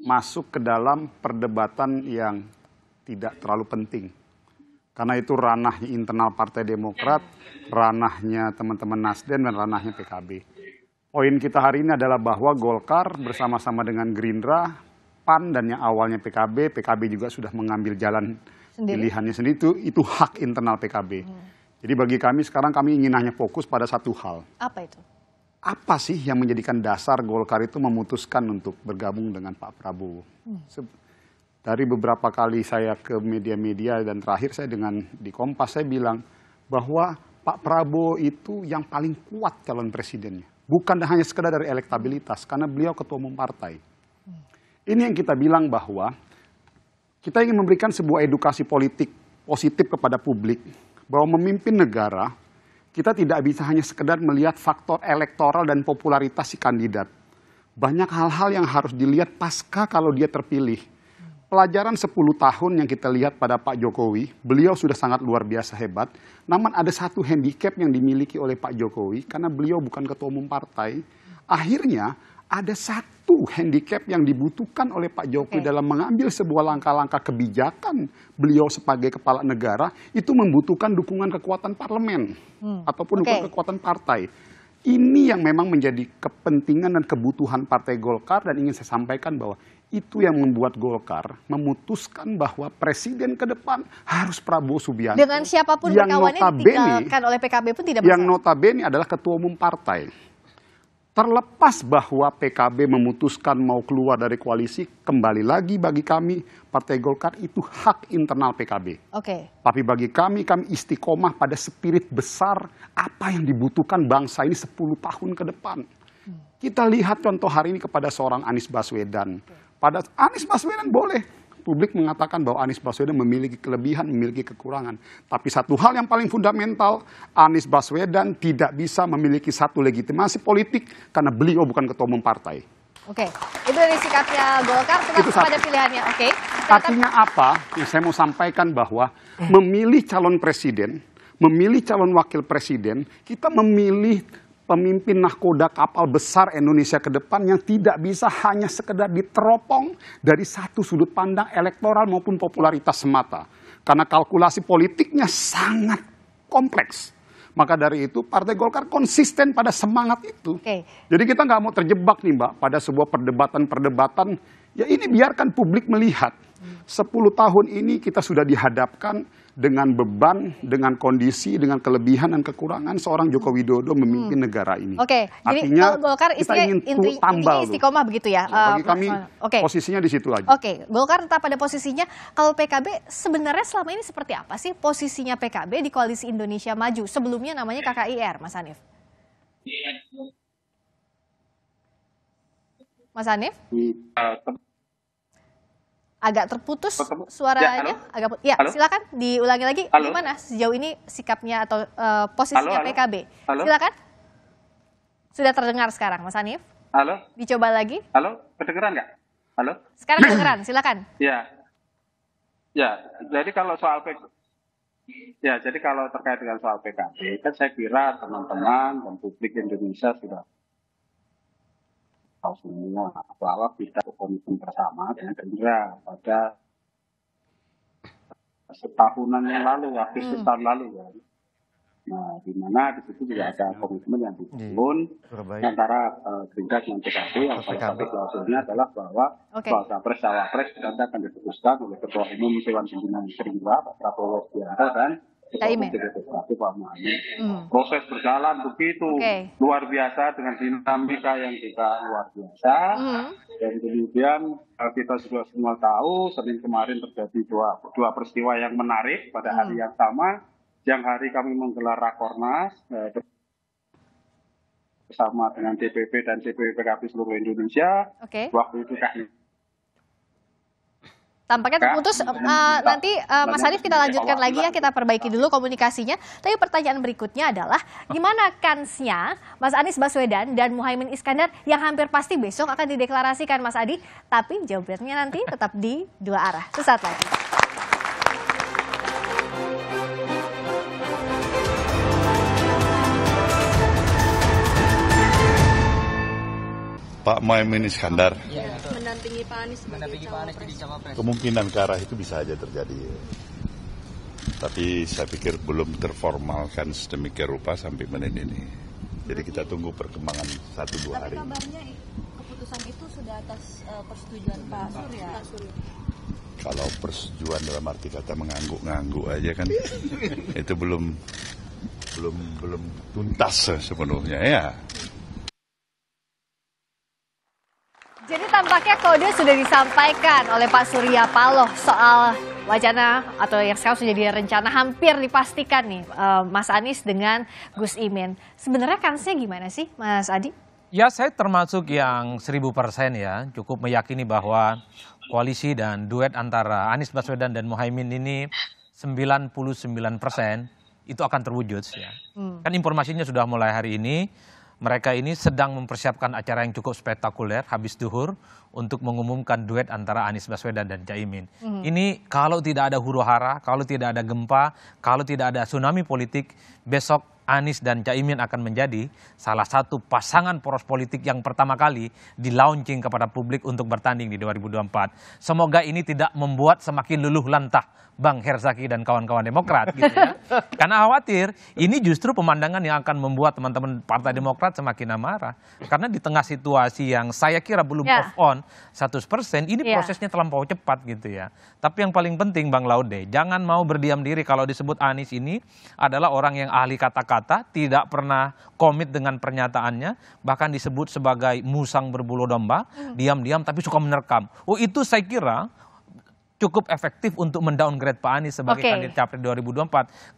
Speaker 9: masuk ke dalam perdebatan yang tidak terlalu penting. Karena itu ranah internal Partai Demokrat, ranahnya teman-teman Nasdem, dan ranahnya PKB. Poin kita hari ini adalah bahwa Golkar bersama-sama dengan Gerindra PAN dan yang awalnya PKB, PKB juga sudah mengambil jalan
Speaker 4: sendiri. pilihannya
Speaker 9: sendiri itu itu hak internal PKB. Hmm. Jadi bagi kami sekarang kami ingin hanya fokus pada satu hal. Apa itu? Apa sih yang menjadikan dasar Golkar itu memutuskan untuk bergabung dengan Pak Prabowo? Hmm. Dari beberapa kali saya ke media-media dan terakhir saya dengan di Kompas saya bilang bahwa Pak Prabowo itu yang paling kuat calon presidennya. Bukan hanya sekedar dari elektabilitas karena beliau ketua umum partai ini yang kita bilang bahwa kita ingin memberikan sebuah edukasi politik positif kepada publik bahwa memimpin negara kita tidak bisa hanya sekedar melihat faktor elektoral dan popularitas si kandidat. Banyak hal-hal yang harus dilihat pasca kalau dia terpilih. Pelajaran 10 tahun yang kita lihat pada Pak Jokowi, beliau sudah sangat luar biasa hebat. Namun ada satu handicap yang dimiliki oleh Pak Jokowi karena beliau bukan ketua umum partai. Akhirnya ada satu handicap yang dibutuhkan oleh Pak Jokowi okay. dalam mengambil sebuah langkah-langkah kebijakan beliau sebagai kepala negara itu membutuhkan dukungan kekuatan parlemen hmm. ataupun okay. dukungan kekuatan partai. Ini yang memang menjadi kepentingan dan kebutuhan Partai Golkar dan ingin saya sampaikan bahwa itu yang membuat Golkar memutuskan bahwa presiden ke depan harus Prabowo Subianto. Dengan siapapun yang notabene, oleh
Speaker 4: PKB pun tidak masalah. Yang
Speaker 9: notabene adalah ketua umum partai. Terlepas bahwa PKB memutuskan mau keluar dari koalisi, kembali lagi bagi kami Partai Golkar itu hak internal PKB. Oke. Okay. Tapi bagi kami, kami istiqomah pada spirit besar apa yang dibutuhkan bangsa ini 10 tahun ke depan. Hmm. Kita lihat contoh hari ini kepada seorang Anies Baswedan. Pada Anies Baswedan boleh publik mengatakan bahwa Anies Baswedan memiliki kelebihan, memiliki kekurangan. Tapi satu hal yang paling fundamental, Anies Baswedan tidak bisa memiliki satu legitimasi politik karena beliau bukan ketua umum partai.
Speaker 4: Oke, itu dari sikapnya Golkar, tetap itu pada pilihannya. Oke.
Speaker 9: Artinya apa? Yang saya mau sampaikan bahwa eh. memilih calon presiden, memilih calon wakil presiden, kita memilih pemimpin nahkoda kapal besar Indonesia ke depan yang tidak bisa hanya sekedar diteropong dari satu sudut pandang elektoral maupun popularitas semata. Karena kalkulasi politiknya sangat kompleks. Maka dari itu Partai Golkar konsisten pada semangat itu. Okay. Jadi kita nggak mau terjebak nih Mbak pada sebuah perdebatan-perdebatan. Ya ini biarkan publik melihat. 10 tahun ini kita sudah dihadapkan dengan beban, dengan kondisi, dengan kelebihan dan kekurangan seorang Joko Widodo memimpin hmm. negara ini. Oke,
Speaker 4: okay. artinya Golkar kita ingin inti, tambal istiqomah begitu ya. ya bagi uh, kami eh, okay.
Speaker 9: posisinya di situ aja. Oke,
Speaker 4: okay. Golkar tetap pada posisinya. Kalau PKB sebenarnya selama ini seperti apa sih posisinya PKB di koalisi Indonesia Maju? Sebelumnya namanya KKIR, Mas Hanif. Iya. Mas Hanif? Uh, agak terputus suaranya. Ya, Agak ya, halo? silakan diulangi lagi halo? gimana sejauh ini sikapnya atau uh, posisinya halo? PKB. Halo? Silakan. Sudah terdengar sekarang Mas Hanif? Halo. Dicoba lagi?
Speaker 8: Halo, kedengeran nggak? Halo.
Speaker 4: Sekarang kedengeran, silakan.
Speaker 8: Ya. Ya, jadi kalau soal PKB Ya, jadi kalau terkait dengan soal PKB, kan saya kira teman-teman dan publik Indonesia sudah tahu semua bahwa kita komitmen bersama dengan Gerindra pada setahunan yang lalu, waktu hmm. setahun lalu ya. Nah, di mana di situ juga ada iya, komitmen yang iya. dibangun yeah. antara uh, Gerindra dengan PKB yang salah satu klausulnya adalah bahwa okay. bahwa capres cawapres nanti akan diputuskan oleh Ketua Umum Dewan Pimpinan Gerindra Pak Prabowo Subianto dan Caimin. Ya? Hmm. Proses berjalan begitu okay. luar biasa dengan dinamika yang kita luar biasa. Hmm. Dan kemudian eh, kita juga semua tahu Senin kemarin terjadi dua, dua peristiwa yang menarik pada hmm. hari yang sama. Yang hari kami menggelar rakornas eh, bersama dengan DPP dan DPP PKB seluruh Indonesia. Okay. Waktu itu kami
Speaker 4: Tampaknya terputus. Uh, nanti uh, Mas Arif kita lanjutkan lagi ya, kita perbaiki dulu komunikasinya. Tapi pertanyaan berikutnya adalah, gimana kansnya Mas Anies Baswedan dan Muhaymin Iskandar yang hampir pasti besok akan dideklarasikan Mas Adi, tapi jawabannya nanti tetap di dua arah. Sesaat lagi.
Speaker 3: Pak Mohaimin Iskandar.
Speaker 1: Ya, Mendampingi Pak Anies Mendampingi Pak Anies cawapres.
Speaker 3: Kemungkinan ke arah itu bisa aja terjadi. Tapi saya pikir belum terformalkan sedemikian rupa sampai menit ini. Jadi kita tunggu perkembangan satu dua hari. Tapi
Speaker 1: kabarnya keputusan itu sudah atas eh, persetujuan Pak Surya. Pak Surya.
Speaker 3: Kalau persetujuan dalam arti kata mengangguk-ngangguk aja kan itu belum belum belum tuntas sepenuhnya ya.
Speaker 4: Tampaknya kode sudah disampaikan oleh Pak Surya Paloh soal wacana atau yang sekarang sudah jadi rencana hampir dipastikan nih eh, Mas Anies dengan Gus Imin. Sebenarnya kansnya gimana sih Mas Adi?
Speaker 5: Ya saya termasuk yang seribu persen ya cukup meyakini bahwa koalisi dan duet antara Anies Baswedan dan Mohaimin ini 99 persen itu akan terwujud ya. Hmm. Kan informasinya sudah mulai hari ini mereka ini sedang mempersiapkan acara yang cukup spektakuler habis duhur untuk mengumumkan duet antara Anies Baswedan dan Caimin. Mm. Ini kalau tidak ada huru hara, kalau tidak ada gempa, kalau tidak ada tsunami politik, besok Anies dan Caimin akan menjadi salah satu pasangan poros politik yang pertama kali di kepada publik untuk bertanding di 2024. Semoga ini tidak membuat semakin luluh lantah Bang Herzaki dan kawan-kawan Demokrat gitu ya. Karena khawatir ini justru pemandangan yang akan membuat teman-teman Partai Demokrat semakin amarah. Karena di tengah situasi yang saya kira belum yeah. move on 100%, ini yeah. prosesnya terlampau cepat gitu ya. Tapi yang paling penting Bang Laude, jangan mau berdiam diri kalau disebut Anies ini adalah orang yang ahli kata-kata kata, tidak pernah komit dengan pernyataannya, bahkan disebut sebagai musang berbulu domba, hmm. diam-diam tapi suka menerkam. Oh itu saya kira cukup efektif untuk mendowngrade Pak Anies sebagai okay. kandidat capres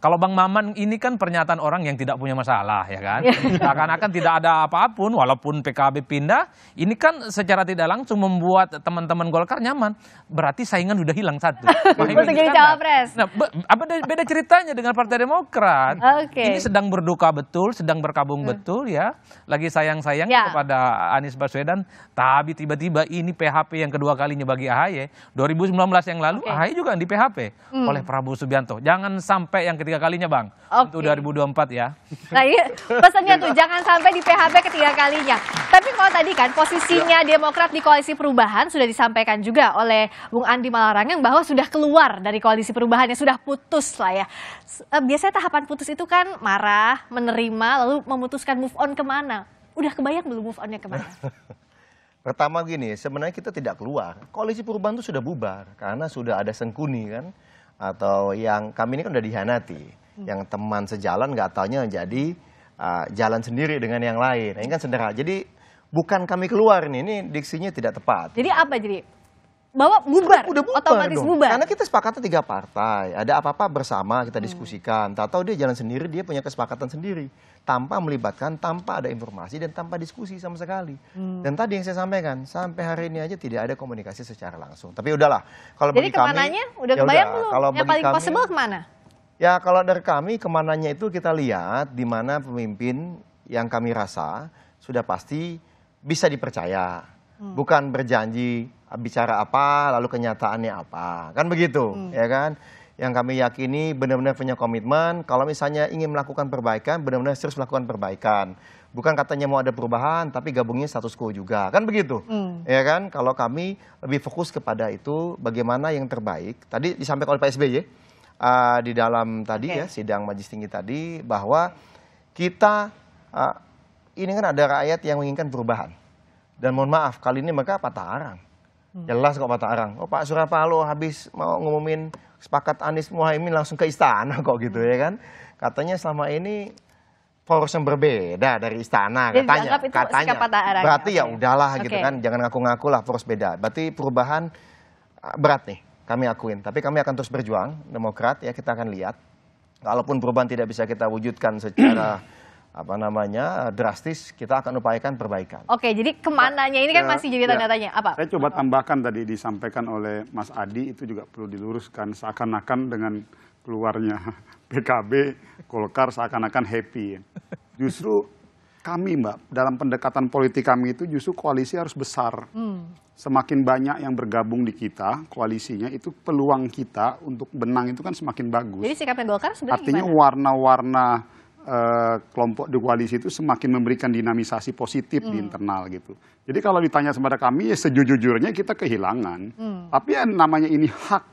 Speaker 5: 2024. Kalau Bang Maman ini kan pernyataan orang yang tidak punya masalah ya kan. Iya. Seakan-akan tidak ada apapun walaupun PKB pindah, ini kan secara tidak langsung membuat teman-teman Golkar nyaman. Berarti saingan sudah hilang satu. Untuk jadi cawapres. Nah, beda, beda ceritanya dengan Partai Demokrat. Okay. Ini sedang berduka betul, sedang berkabung hmm. betul ya. Lagi sayang-sayang ya. kepada Anies Baswedan, tapi tiba-tiba ini PHP yang kedua kalinya bagi AHY. 2019 yang yang lalu okay. AHY juga di PHP hmm. oleh Prabowo Subianto. Jangan sampai yang ketiga kalinya Bang. Okay. Untuk 2024 ya.
Speaker 4: Nah iya, pesannya tuh jangan sampai di PHP ketiga kalinya. Tapi kalau tadi kan posisinya iya. Demokrat di koalisi perubahan sudah disampaikan juga oleh Bung Andi Malarangeng bahwa sudah keluar dari koalisi perubahan yang sudah putus lah ya. Eh, biasanya tahapan putus itu kan marah, menerima, lalu memutuskan move on kemana. Udah kebayang belum move onnya kemana?
Speaker 2: Pertama gini, sebenarnya kita tidak keluar. Koalisi perubahan itu sudah bubar karena sudah ada sengkuni kan atau yang kami ini kan sudah dihianati. Hmm. Yang teman sejalan gak taunya jadi uh, jalan sendiri dengan yang lain. Nah, ini kan sederhana. Jadi bukan kami keluar nih, ini diksinya tidak tepat.
Speaker 4: Jadi apa jadi bawa bubar, udah bubar otomatis dong. bubar.
Speaker 2: Karena kita sepakatnya tiga partai, ada apa-apa bersama kita diskusikan. Hmm. Tahu dia jalan sendiri, dia punya kesepakatan sendiri, tanpa melibatkan, tanpa ada informasi dan tanpa diskusi sama sekali. Hmm. Dan tadi yang saya sampaikan, sampai hari ini aja tidak ada komunikasi secara langsung. Tapi udahlah, kalau Jadi bagi kami, ya udah kebayang belum? Kalau yang paling kami, possible kemana? Ya kalau dari kami kemananya itu kita lihat di mana pemimpin yang kami rasa sudah pasti bisa dipercaya, hmm. bukan berjanji bicara apa, lalu kenyataannya apa. Kan begitu, hmm. ya kan? Yang kami yakini benar-benar punya komitmen, kalau misalnya ingin melakukan perbaikan, benar-benar terus melakukan perbaikan. Bukan katanya mau ada perubahan, tapi gabungnya status quo juga. Kan begitu, hmm. ya kan? Kalau kami lebih fokus kepada itu, bagaimana yang terbaik. Tadi disampaikan oleh Pak SBY, uh, di dalam tadi okay. ya, sidang majlis tinggi tadi, bahwa kita, uh, ini kan ada rakyat yang menginginkan perubahan. Dan mohon maaf, kali ini mereka patah arang Hmm. Jelas kok Pak arang. Oh Pak Surapalo habis mau ngumumin sepakat Anies Muhaimin langsung ke istana kok gitu ya kan. Katanya selama ini poros yang berbeda dari istana Jadi iya, katanya. Itu katanya. Berarti ya udahlah okay. gitu kan, jangan ngaku-ngaku lah poros beda. Berarti perubahan ah, berat nih kami akuin. Tapi kami akan terus berjuang, Demokrat ya kita akan lihat. Kalaupun perubahan tidak bisa kita wujudkan secara apa namanya drastis kita akan upayakan perbaikan.
Speaker 4: Oke, jadi kemananya ini kan ya, masih jadi tanda ya. tanya. apa? Saya coba
Speaker 9: tambahkan tadi disampaikan oleh Mas Adi itu juga perlu diluruskan seakan-akan dengan keluarnya PKB Golkar seakan-akan happy. Justru kami Mbak dalam pendekatan politik kami itu justru koalisi harus besar. Hmm. Semakin banyak yang bergabung di kita koalisinya itu peluang kita untuk benang itu kan semakin bagus. Jadi
Speaker 4: sikapnya Golkar sebenarnya Artinya
Speaker 9: warna-warna Eh, kelompok di koalisi itu semakin memberikan dinamisasi positif hmm. di internal gitu. Jadi kalau ditanya kepada kami ya sejujurnya kita kehilangan. Hmm. Tapi ya namanya ini hak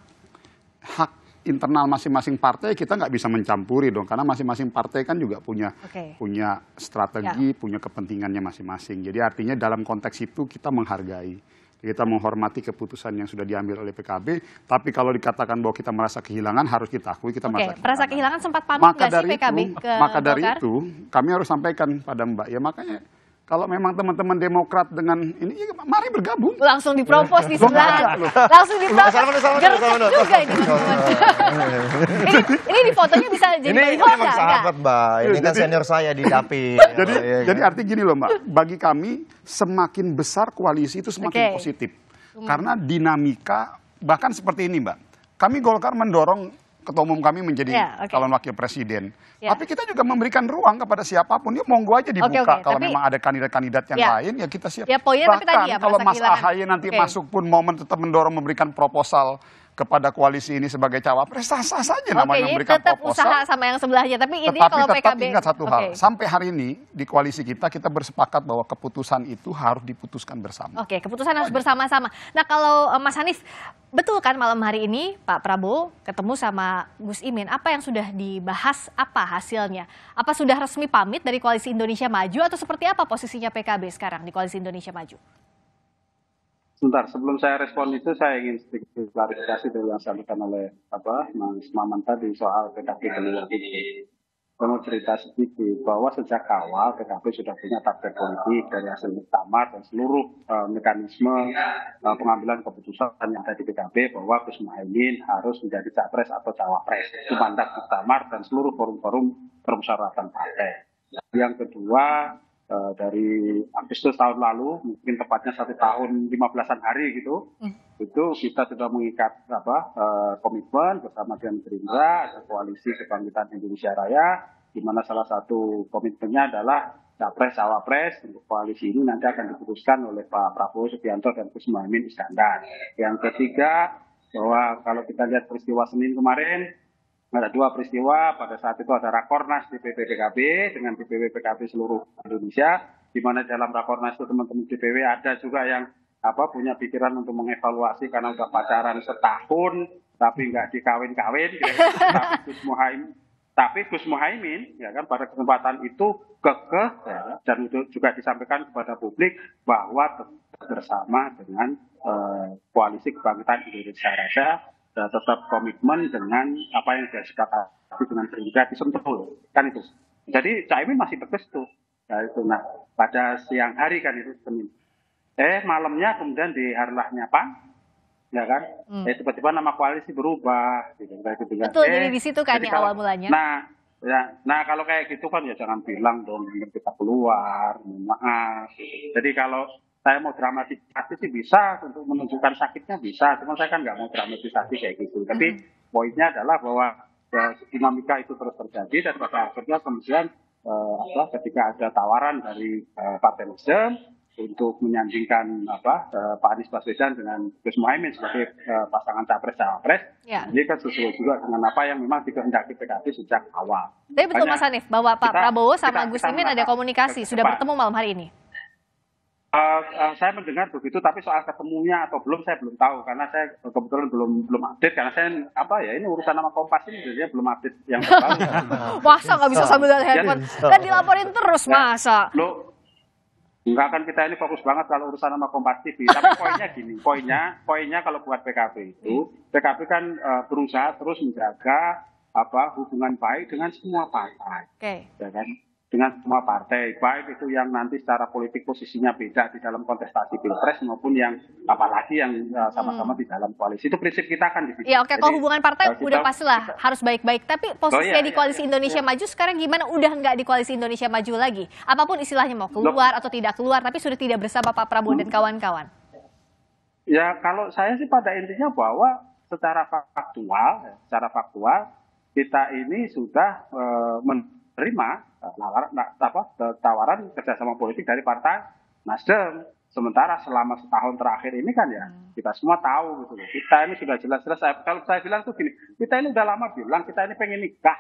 Speaker 9: hak internal masing-masing partai kita nggak bisa mencampuri dong karena masing-masing partai kan juga punya okay. punya strategi, ya. punya kepentingannya masing-masing. Jadi artinya dalam konteks itu kita menghargai kita menghormati keputusan yang sudah diambil oleh PKB. Tapi kalau dikatakan bahwa kita merasa kehilangan, harus kita akui kita merasa kehilangan.
Speaker 4: Merasa kehilangan sempat pamit nggak sih PKB itu, ke Maka dari Bokar? itu,
Speaker 9: kami harus sampaikan pada Mbak, ya makanya kalau memang teman-teman Demokrat dengan ini, ya,
Speaker 4: mari bergabung. Langsung dipropos di sebelah. Langsung dipropos. Gercep juga ini. ini, ini di fotonya bisa jadi ini, ini memang
Speaker 9: sahabat, Mbak. Ini iya, kan senior
Speaker 2: saya di dapil. jadi, ya, jadi
Speaker 9: arti gini loh, Mbak. Bagi kami, semakin besar koalisi itu semakin okay. positif. Karena dinamika, bahkan seperti ini, Mbak. Kami Golkar mendorong ketua umum kami menjadi yeah, okay. calon wakil presiden. Yeah. Tapi kita juga memberikan ruang kepada siapapun, ya monggo aja dibuka. Okay, okay. Kalau tapi, memang ada kandidat-kandidat yang yeah. lain, ya kita siap. Yeah, Bahkan tapi tadi ya, kalau Mas Ahaye nanti okay. masuk pun momen tetap mendorong memberikan proposal kepada koalisi ini sebagai cawapres
Speaker 4: sah-sah saja namanya okay, memberikan tetap proposal. usaha sama yang sebelahnya, tapi ini Tetapi kalau tetap PKB ingat satu hal, sampai hari
Speaker 9: ini di koalisi kita kita bersepakat bahwa keputusan itu harus diputuskan bersama.
Speaker 4: Oke, keputusan harus bersama-sama. Nah, kalau eh, Mas Hanif betul kan malam hari ini Pak Prabowo ketemu sama Gus Imin, apa yang sudah dibahas, apa hasilnya? Apa sudah resmi pamit dari koalisi Indonesia Maju atau seperti apa posisinya PKB sekarang di koalisi Indonesia Maju?
Speaker 8: Sebentar, sebelum saya respon itu, saya ingin sedikit klarifikasi dari yang disampaikan oleh apa Mas Maman tadi soal PKP kedua. Saya mau cerita sedikit bahwa sejak awal PKP sudah punya target politik dari hasil utama dan seluruh uh, mekanisme uh, pengambilan keputusan yang ada di PKB bahwa Gus Muhaimin harus menjadi capres atau cawapres. Itu mandat utama dan seluruh forum-forum permusyawaratan partai. Yang kedua, uh, dari Agustus tahun lalu, mungkin tepatnya satu tahun lima belasan hari gitu, hmm. itu kita sudah mengikat apa uh, komitmen bersama dengan Gerindra, koalisi kebangkitan Indonesia Raya, di mana salah satu komitmennya adalah capres cawapres untuk koalisi ini nanti akan diputuskan oleh Pak Prabowo Subianto dan Gus Muhaimin Iskandar. Yang ketiga bahwa kalau kita lihat peristiwa Senin kemarin ada dua peristiwa pada saat itu ada rakornas DPP PKB dengan DPP PKB seluruh Indonesia di mana dalam rakornas itu teman-teman DPW ada juga yang apa punya pikiran untuk mengevaluasi karena udah pacaran setahun tapi nggak dikawin-kawin gitu. tapi Gus Muhaim tapi Gus Muhaimin ya kan pada kesempatan itu kekeh ya, dan itu juga disampaikan kepada publik bahwa bersama dengan eh, koalisi kebangkitan Indonesia Raya Nah, tetap komitmen dengan apa yang sudah disepakati dengan Gerindra di Sentul kan itu. Jadi Caimin masih tegas tuh ya itu nah pada siang hari kan itu Senin. Eh malamnya kemudian di harlahnya Pak, ya kan hmm. eh tiba-tiba nama koalisi berubah gitu itu dengan, betul eh, jadi di situ kan ya awal mulanya nah ya nah kalau kayak gitu kan ya jangan bilang dong kita keluar maaf jadi kalau saya mau dramatisasi sih bisa untuk menunjukkan sakitnya bisa cuma saya kan nggak mau dramatisasi kayak gitu tapi hmm. poinnya adalah bahwa ya, dinamika itu terus terjadi dan pada akhirnya kemudian eh, apa, ketika ada tawaran dari eh, partai Nasdem untuk menyandingkan apa eh, Pak Anies Baswedan dengan Gus Muhaimin sebagai eh, pasangan capres cawapres ya. ini kan sesuai juga dengan apa yang memang dikehendaki PKB sejak awal. Tapi betul Banyak, Mas
Speaker 4: anif bahwa Pak kita, Prabowo sama Gus Muhaimin ada komunikasi sudah bertemu malam hari ini.
Speaker 8: Uh, uh, saya mendengar begitu, tapi soal ketemunya atau belum saya belum tahu karena saya kebetulan belum belum update karena saya apa ya ini urusan nama kompas ini jadinya belum update yang terbaru.
Speaker 4: masa nggak bisa sambil lihat handphone? Kan dilaporin terus ya. masa.
Speaker 8: Lo nggak akan kita ini fokus banget kalau urusan nama Kompas TV. Tapi poinnya gini, poinnya poinnya kalau buat PKB itu, PKB kan uh, berusaha terus menjaga apa hubungan baik dengan semua partai. Oke. Okay. Ya kan? dengan semua partai, baik itu yang nanti secara politik posisinya beda di dalam kontestasi pilpres maupun yang apalagi yang eh, sama-sama hmm. di dalam koalisi. Itu prinsip kita kan di situ. Ya oke, okay. kalau hubungan partai eh, kita, udah pastilah
Speaker 4: kita, harus baik-baik. Tapi oh, posisinya oh, iya, di iya, koalisi iya, Indonesia iya. Maju sekarang gimana? Udah nggak di koalisi Indonesia Maju lagi? Apapun istilahnya mau keluar atau tidak keluar, tapi sudah tidak bersama Pak Prabowo hmm. dan kawan-kawan.
Speaker 8: Ya kalau saya sih pada intinya bahwa secara faktual, ya, secara faktual kita ini sudah uh, menerima tawaran, nah, tawaran kerjasama politik dari partai Nasdem. Sementara selama setahun terakhir ini kan ya hmm. kita semua tahu gitu loh. Kita ini sudah jelas-jelas kalau saya bilang tuh gini, kita ini udah lama bilang kita ini pengen nikah.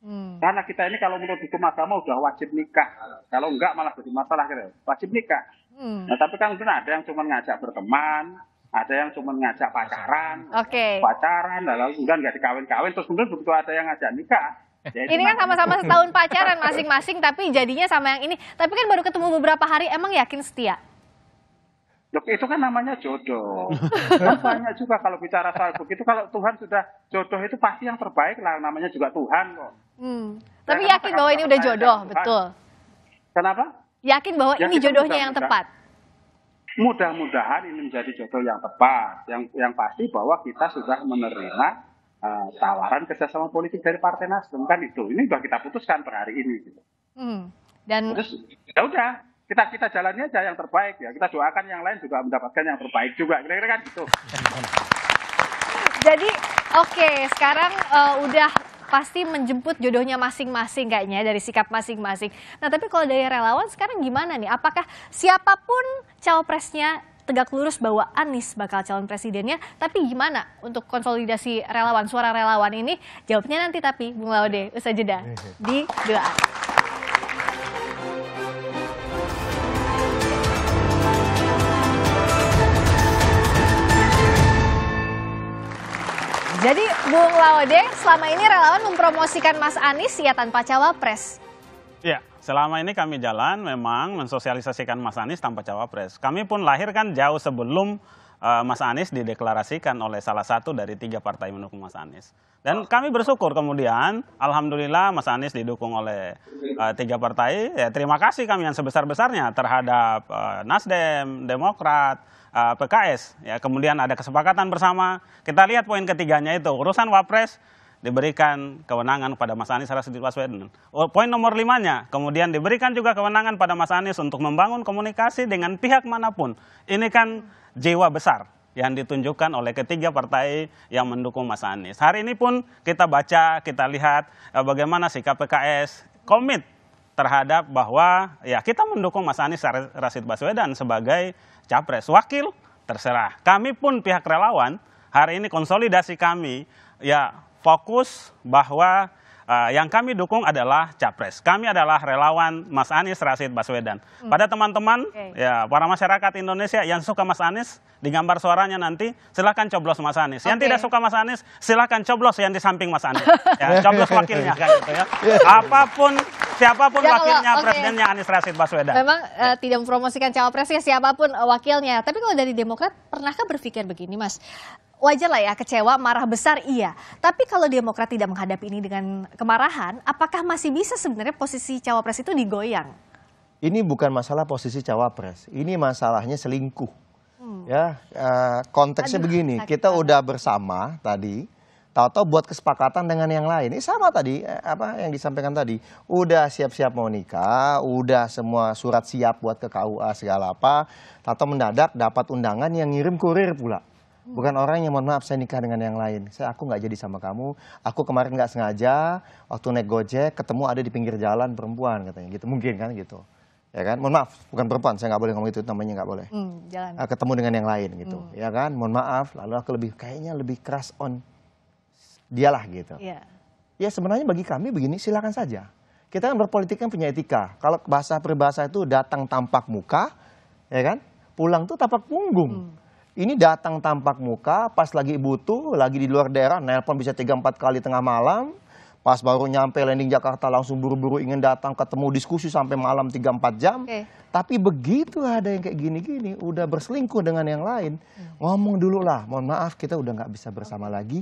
Speaker 8: Hmm. Karena kita ini kalau menurut hukum agama udah wajib nikah. Kalau enggak malah jadi masalah gitu. wajib nikah. Hmm. Nah, tapi kan benar ada yang cuma ngajak berteman, ada yang cuma ngajak pacaran, okay. pacaran, lalu kemudian nggak dikawin-kawin, terus kemudian begitu ada yang ngajak nikah, jadi ini kan sama-sama setahun pacaran
Speaker 4: masing-masing tapi jadinya sama yang ini. Tapi kan baru ketemu beberapa hari emang yakin setia?
Speaker 8: Loh, itu kan namanya jodoh. Namanya kan juga kalau bicara soal begitu kalau Tuhan sudah jodoh itu pasti yang terbaik lah namanya juga Tuhan kok.
Speaker 4: Hmm. Tapi kan yakin bahwa ini udah jodoh, betul. Kenapa? Yakin bahwa yakin ini jodohnya mudah, yang tepat.
Speaker 8: Mudah-mudahan ini menjadi jodoh yang tepat, yang yang pasti bahwa kita sudah menerima uh, tawaran kerjasama politik dari Partai Nasdem kan itu. Ini sudah kita putuskan per hari ini. Gitu.
Speaker 4: Hmm. Dan terus
Speaker 8: ya udah kita kita jalannya aja yang terbaik ya. Kita doakan yang lain juga mendapatkan yang terbaik juga. Kira-kira kan gitu.
Speaker 4: Jadi oke okay, sekarang uh, udah pasti menjemput jodohnya masing-masing kayaknya dari sikap masing-masing. Nah tapi kalau dari relawan sekarang gimana nih? Apakah siapapun cawapresnya tegak lurus bahwa Anies bakal calon presidennya. Tapi gimana untuk konsolidasi relawan, suara relawan ini? Jawabnya nanti tapi Bung Laude, Usah jeda di doa. Jadi Bung Laude selama ini relawan mempromosikan Mas Anies ya tanpa cawapres.
Speaker 7: Iya. Selama ini kami jalan memang mensosialisasikan Mas Anies tanpa cawapres. Kami pun lahir kan jauh sebelum uh, Mas Anies dideklarasikan oleh salah satu dari tiga partai mendukung Mas Anies. Dan kami bersyukur kemudian, alhamdulillah Mas Anies didukung oleh uh, tiga partai. Ya, terima kasih kami yang sebesar besarnya terhadap uh, Nasdem, Demokrat, PKS. Ya, kemudian ada kesepakatan bersama. Kita lihat poin ketiganya itu urusan wapres diberikan kewenangan pada Mas Anies Rashid Baswedan. Oh, poin nomor limanya, kemudian diberikan juga kewenangan pada Mas Anies untuk membangun komunikasi dengan pihak manapun. Ini kan jiwa besar yang ditunjukkan oleh ketiga partai yang mendukung Mas Anies. Hari ini pun kita baca, kita lihat eh, bagaimana sikap PKS komit terhadap bahwa ya kita mendukung Mas Anies Rashid Baswedan sebagai capres wakil terserah. Kami pun pihak relawan hari ini konsolidasi kami ya fokus bahwa uh, yang kami dukung adalah capres. Kami adalah relawan Mas Anies Rasid Baswedan. Hmm. Pada teman-teman, okay. ya para masyarakat Indonesia yang suka Mas Anies, digambar suaranya nanti, silahkan coblos Mas Anies. Okay. Yang tidak suka Mas Anies, silahkan coblos yang di samping Mas Anies. ya, coblos wakilnya kan gitu ya. Iya. Apapun siapapun Jangan ya, wakilnya okay. presidennya Anies Rasid Baswedan. Memang
Speaker 4: ya. uh, tidak mempromosikan cawapresnya siapapun eh, wakilnya. Tapi kalau dari Demokrat, pernahkah berpikir begini, Mas? wajar lah ya kecewa, marah besar iya. Tapi kalau Demokrat tidak menghadapi ini dengan kemarahan, apakah masih bisa sebenarnya posisi cawapres itu digoyang?
Speaker 2: Ini bukan masalah posisi cawapres, ini masalahnya selingkuh. Hmm. Ya, uh, konteksnya Aduh, begini, kita udah bersama tadi, tahu-tahu buat kesepakatan dengan yang lain. Ini sama tadi eh, apa yang disampaikan tadi. Udah siap-siap mau nikah, udah semua surat siap buat ke KUA segala apa, tahu mendadak dapat undangan yang ngirim kurir pula. Hmm. Bukan orang yang mohon maaf saya nikah dengan yang lain. Saya aku nggak jadi sama kamu. Aku kemarin nggak sengaja waktu naik gojek ketemu ada di pinggir jalan perempuan katanya gitu. Mungkin kan gitu. Ya kan? Mohon maaf, bukan perempuan. Saya nggak boleh ngomong itu namanya nggak boleh.
Speaker 6: Hmm, jalan. Ah,
Speaker 2: ketemu dengan yang lain gitu. Hmm. Ya kan? Mohon maaf. Lalu aku lebih kayaknya lebih keras on dialah gitu. Yeah. Ya sebenarnya bagi kami begini silakan saja. Kita kan berpolitik kan punya etika. Kalau bahasa peribahasa itu datang tampak muka, ya kan? Pulang tuh tampak punggung. Hmm. Ini datang tampak muka, pas lagi butuh, lagi di luar daerah, nelpon bisa 3-4 kali tengah malam. Pas baru nyampe landing Jakarta langsung buru-buru ingin datang ketemu diskusi sampai malam 3-4 jam. Okay. Tapi begitu ada yang kayak gini-gini, udah berselingkuh dengan yang lain. Hmm. Ngomong dulu lah, mohon maaf kita udah nggak bisa bersama okay. lagi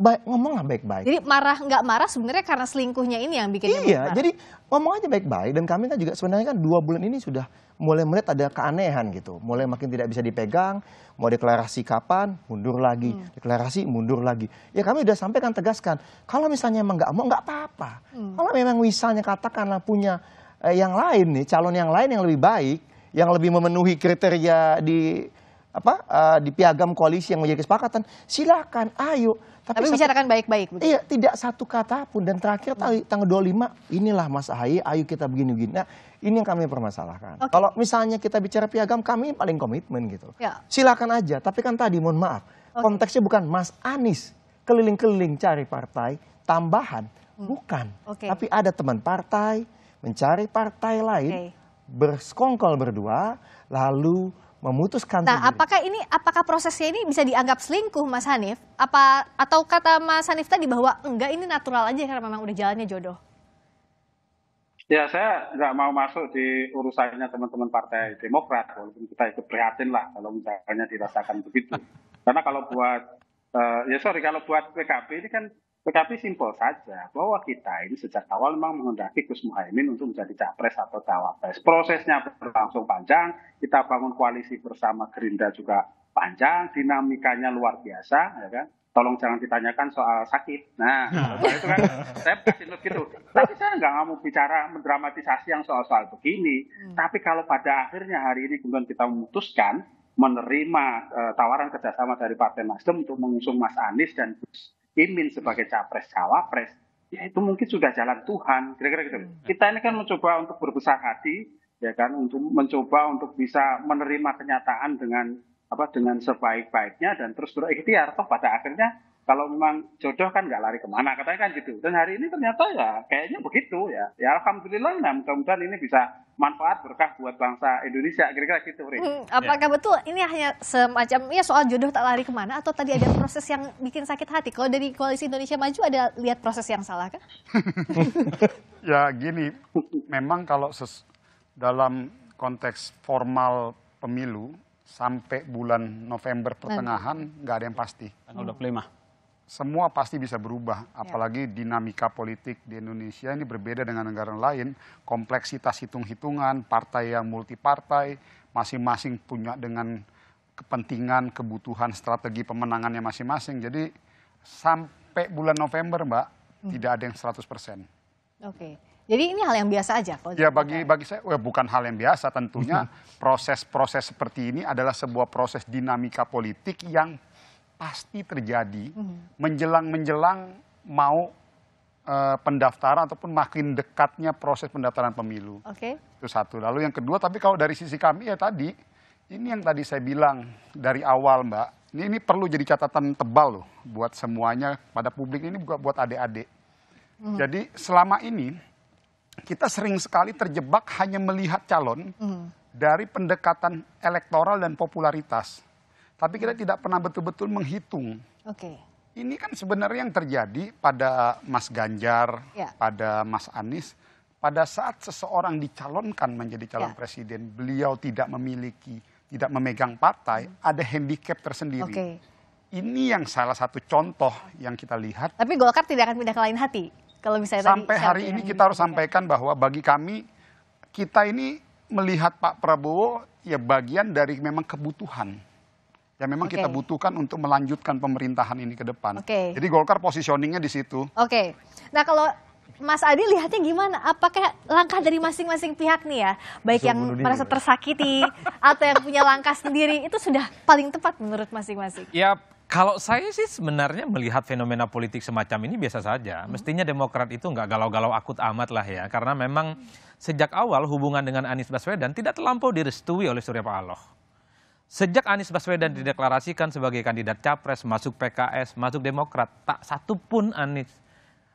Speaker 2: baik ngomong baik-baik. Jadi
Speaker 4: marah nggak marah sebenarnya karena selingkuhnya ini yang bikin. Iya, marah.
Speaker 2: jadi ngomong aja baik-baik dan kami kan juga sebenarnya kan dua bulan ini sudah mulai melihat ada keanehan gitu. Mulai makin tidak bisa dipegang, mau deklarasi kapan, mundur lagi. Hmm. Deklarasi, mundur lagi. Ya kami sudah sampaikan, tegaskan. Kalau misalnya emang nggak mau, nggak apa-apa. Hmm. Kalau memang misalnya katakanlah punya eh, yang lain nih, calon yang lain yang lebih baik, yang lebih memenuhi kriteria di apa uh, di piagam koalisi yang menjadi kesepakatan silakan ayo tapi, Tapi satu, bicarakan baik-baik. Iya, tidak satu kata pun. Dan terakhir hmm. tanggal 25, inilah Mas Ahaye, ayo kita begini-begini. Nah, ini yang kami permasalahkan. Okay. Kalau misalnya kita bicara piagam, kami paling komitmen gitu. Ya. Silakan aja. Tapi kan tadi, mohon maaf, okay. konteksnya bukan Mas Anies keliling-keliling cari partai tambahan. Hmm. Bukan. Okay. Tapi ada teman partai, mencari partai lain, okay. bersekongkol berdua, lalu memutuskan Nah, sendiri.
Speaker 4: apakah ini apakah prosesnya ini bisa dianggap selingkuh Mas Hanif? Apa atau kata Mas Hanif tadi bahwa enggak ini natural aja karena memang udah jalannya jodoh?
Speaker 8: Ya, saya nggak mau masuk di urusannya teman-teman Partai Demokrat, walaupun kita ikut prihatin lah kalau misalnya dirasakan begitu. Karena kalau buat, uh, ya sorry, kalau buat PKB ini kan tetapi simpel saja bahwa kita ini sejak awal memang menghendaki Gus Muhaimin untuk menjadi capres atau cawapres. Prosesnya berlangsung panjang, kita bangun koalisi bersama Gerindra juga panjang, dinamikanya luar biasa, ya kan? Tolong jangan ditanyakan soal sakit. Nah, kalau itu kan saya kasih note gitu. Tapi saya nggak mau bicara mendramatisasi yang soal-soal begini. Hmm. Tapi kalau pada akhirnya hari ini kemudian kita memutuskan menerima uh, tawaran kerjasama dari Partai Nasdem untuk mengusung Mas Anies dan Gus Imin sebagai capres cawapres ya itu mungkin sudah jalan Tuhan kira-kira gitu hmm. kita ini kan mencoba untuk berbesar hati ya kan untuk mencoba untuk bisa menerima kenyataan dengan apa dengan sebaik-baiknya dan terus berikhtiar toh pada akhirnya kalau memang jodoh kan nggak lari kemana katanya kan gitu dan hari ini ternyata ya kayaknya begitu ya ya alhamdulillah nah mudah-mudahan ini bisa manfaat berkah buat bangsa Indonesia kira-kira gitu Rin. Hmm, apakah
Speaker 4: ya. betul ini hanya semacam ya soal jodoh tak lari kemana atau tadi ada proses yang bikin sakit hati kalau dari koalisi Indonesia Maju ada lihat proses yang salah kan?
Speaker 9: ya gini memang kalau ses, dalam konteks formal pemilu sampai bulan November pertengahan nggak ada yang pasti. Tanggal 25 semua pasti bisa berubah, ya. apalagi dinamika politik di Indonesia ini berbeda dengan negara lain. Kompleksitas hitung-hitungan, partai yang multipartai, masing-masing punya dengan kepentingan, kebutuhan, strategi pemenangannya masing-masing. Jadi sampai bulan November, Mbak, hmm. tidak ada yang 100 persen.
Speaker 4: Oke. Jadi ini hal yang biasa aja? Kalau ya
Speaker 9: bagi bagi saya well, eh, bukan hal yang biasa tentunya proses-proses seperti ini adalah sebuah proses dinamika politik yang pasti terjadi hmm. menjelang-menjelang mau uh, pendaftaran ataupun makin dekatnya proses pendaftaran pemilu. Oke. Okay. Itu satu. Lalu yang kedua, tapi kalau dari sisi kami ya tadi, ini yang tadi saya bilang dari awal Mbak, ini, ini perlu jadi catatan tebal loh buat semuanya, pada publik ini buat, buat adik-adik. Mm. Jadi selama ini kita sering sekali terjebak hanya melihat calon mm. dari pendekatan elektoral dan popularitas. Tapi kita tidak pernah betul-betul menghitung. Oke. Okay. Ini kan sebenarnya yang terjadi pada Mas Ganjar, ya. pada Mas Anies, pada saat seseorang dicalonkan menjadi calon ya. presiden, beliau tidak memiliki, tidak memegang partai, hmm. ada handicap tersendiri. Okay. Ini yang salah satu contoh yang kita lihat.
Speaker 4: Tapi Golkar tidak akan pindah ke lain hati kalau misalnya sampai tadi, hari ini kita
Speaker 9: harus sampaikan bahwa bagi kami kita ini melihat Pak Prabowo ya bagian dari memang kebutuhan. Ya memang okay. kita butuhkan untuk melanjutkan pemerintahan ini ke depan. Okay. Jadi Golkar positioningnya di situ.
Speaker 4: Oke. Okay. Nah kalau Mas Adi lihatnya gimana? Apakah langkah dari masing-masing pihak nih ya, baik yang merasa tersakiti atau yang punya langkah sendiri itu sudah paling tepat menurut masing-masing?
Speaker 5: Ya kalau saya sih sebenarnya melihat fenomena politik semacam ini biasa saja. Hmm. Mestinya Demokrat itu nggak galau-galau akut amat lah ya. Karena memang hmm. sejak awal hubungan dengan Anies Baswedan tidak terlampau direstui oleh Surya Paloh. Sejak Anies Baswedan dideklarasikan sebagai kandidat capres masuk PKS, masuk Demokrat, tak satu pun Anies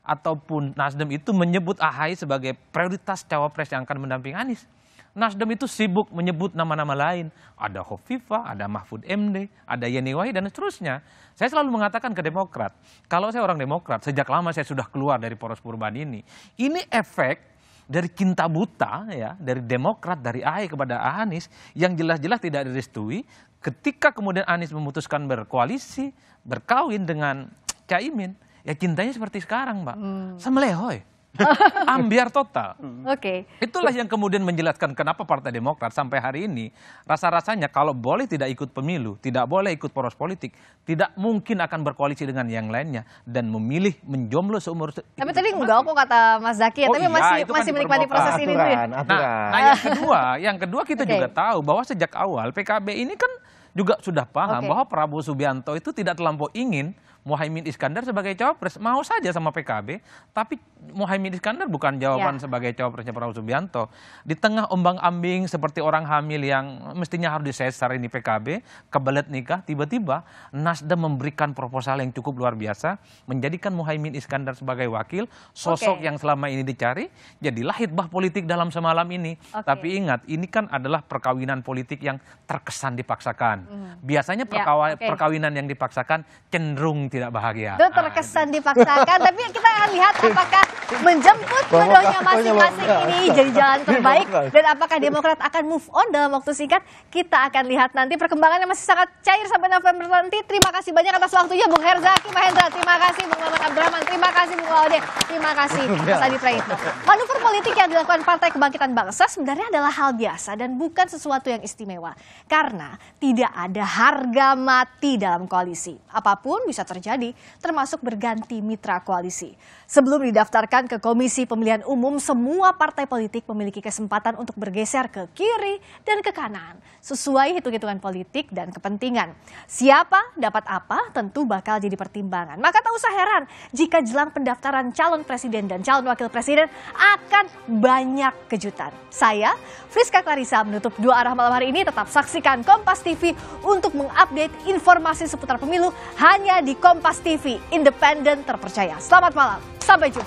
Speaker 5: ataupun Nasdem itu menyebut AHY sebagai prioritas cawapres yang akan mendamping Anies. Nasdem itu sibuk menyebut nama-nama lain. Ada Hovifa, ada Mahfud MD, ada Yeni Wahid, dan seterusnya. Saya selalu mengatakan ke Demokrat, kalau saya orang Demokrat, sejak lama saya sudah keluar dari poros perubahan ini. Ini efek dari cinta buta ya, dari Demokrat, dari AI kepada Anies yang jelas-jelas tidak direstui ketika kemudian Anies memutuskan berkoalisi, berkawin dengan Caimin, ya cintanya seperti sekarang, Mbak. Hmm. Semelehoy. ambiar total. Hmm.
Speaker 4: Oke. Okay. Itulah yang
Speaker 5: kemudian menjelaskan kenapa Partai Demokrat sampai hari ini rasa-rasanya kalau boleh tidak ikut pemilu, tidak boleh ikut poros politik, tidak mungkin akan berkoalisi dengan yang lainnya dan memilih menjomblo seumur Tapi
Speaker 4: tadi enggak kok kata Mas Zaki ya, oh tapi
Speaker 1: iya, masih kan masih menikmati proses aturan, ini tuh Nah, nah, yang kedua,
Speaker 5: yang kedua kita okay. juga tahu bahwa sejak awal PKB ini kan juga sudah paham okay. bahwa Prabowo Subianto itu tidak terlampau ingin Mohaimin Iskandar sebagai cawapres mau saja sama PKB, tapi Mohaimin Iskandar bukan jawaban ya. sebagai cawapresnya Prabowo Subianto. Di tengah ombang-ambing seperti orang hamil yang mestinya harus disesar ini PKB, kebelet nikah, tiba-tiba Nasdem memberikan proposal yang cukup luar biasa, menjadikan Mohaimin Iskandar sebagai wakil, sosok okay. yang selama ini dicari, jadi jadilah bah politik dalam semalam ini. Okay. Tapi ingat, ini kan adalah perkawinan politik yang terkesan dipaksakan. Hmm. Biasanya ya, okay. perkawinan yang dipaksakan cenderung tidak bahagia. Itu
Speaker 4: terkesan ah, dipaksakan, tapi kita akan lihat apakah menjemput keduanya masing-masing iya. ini jadi jalan terbaik iya, dan apakah Demokrat akan move on dalam waktu singkat kita akan lihat nanti perkembangannya masih sangat cair sampai November nanti terima kasih banyak atas waktunya Bung Herzaki Pak Hendra terima kasih Bung Muhammad Abdraman terima kasih Bung Laude terima kasih Mas Adi Prayitno manuver politik yang dilakukan Partai Kebangkitan Bangsa sebenarnya adalah hal biasa dan bukan sesuatu yang istimewa karena tidak ada harga mati dalam koalisi apapun bisa terjadi termasuk berganti mitra koalisi sebelum didaftarkan diserahkan ke Komisi Pemilihan Umum, semua partai politik memiliki kesempatan untuk bergeser ke kiri dan ke kanan sesuai hitung-hitungan politik dan kepentingan. Siapa dapat apa tentu bakal jadi pertimbangan. Maka tak usah heran jika jelang pendaftaran calon presiden dan calon wakil presiden akan banyak kejutan. Saya Friska Clarissa menutup dua arah malam hari ini. Tetap saksikan Kompas TV untuk mengupdate informasi seputar pemilu hanya di Kompas TV, independen terpercaya. Selamat malam. 三百九。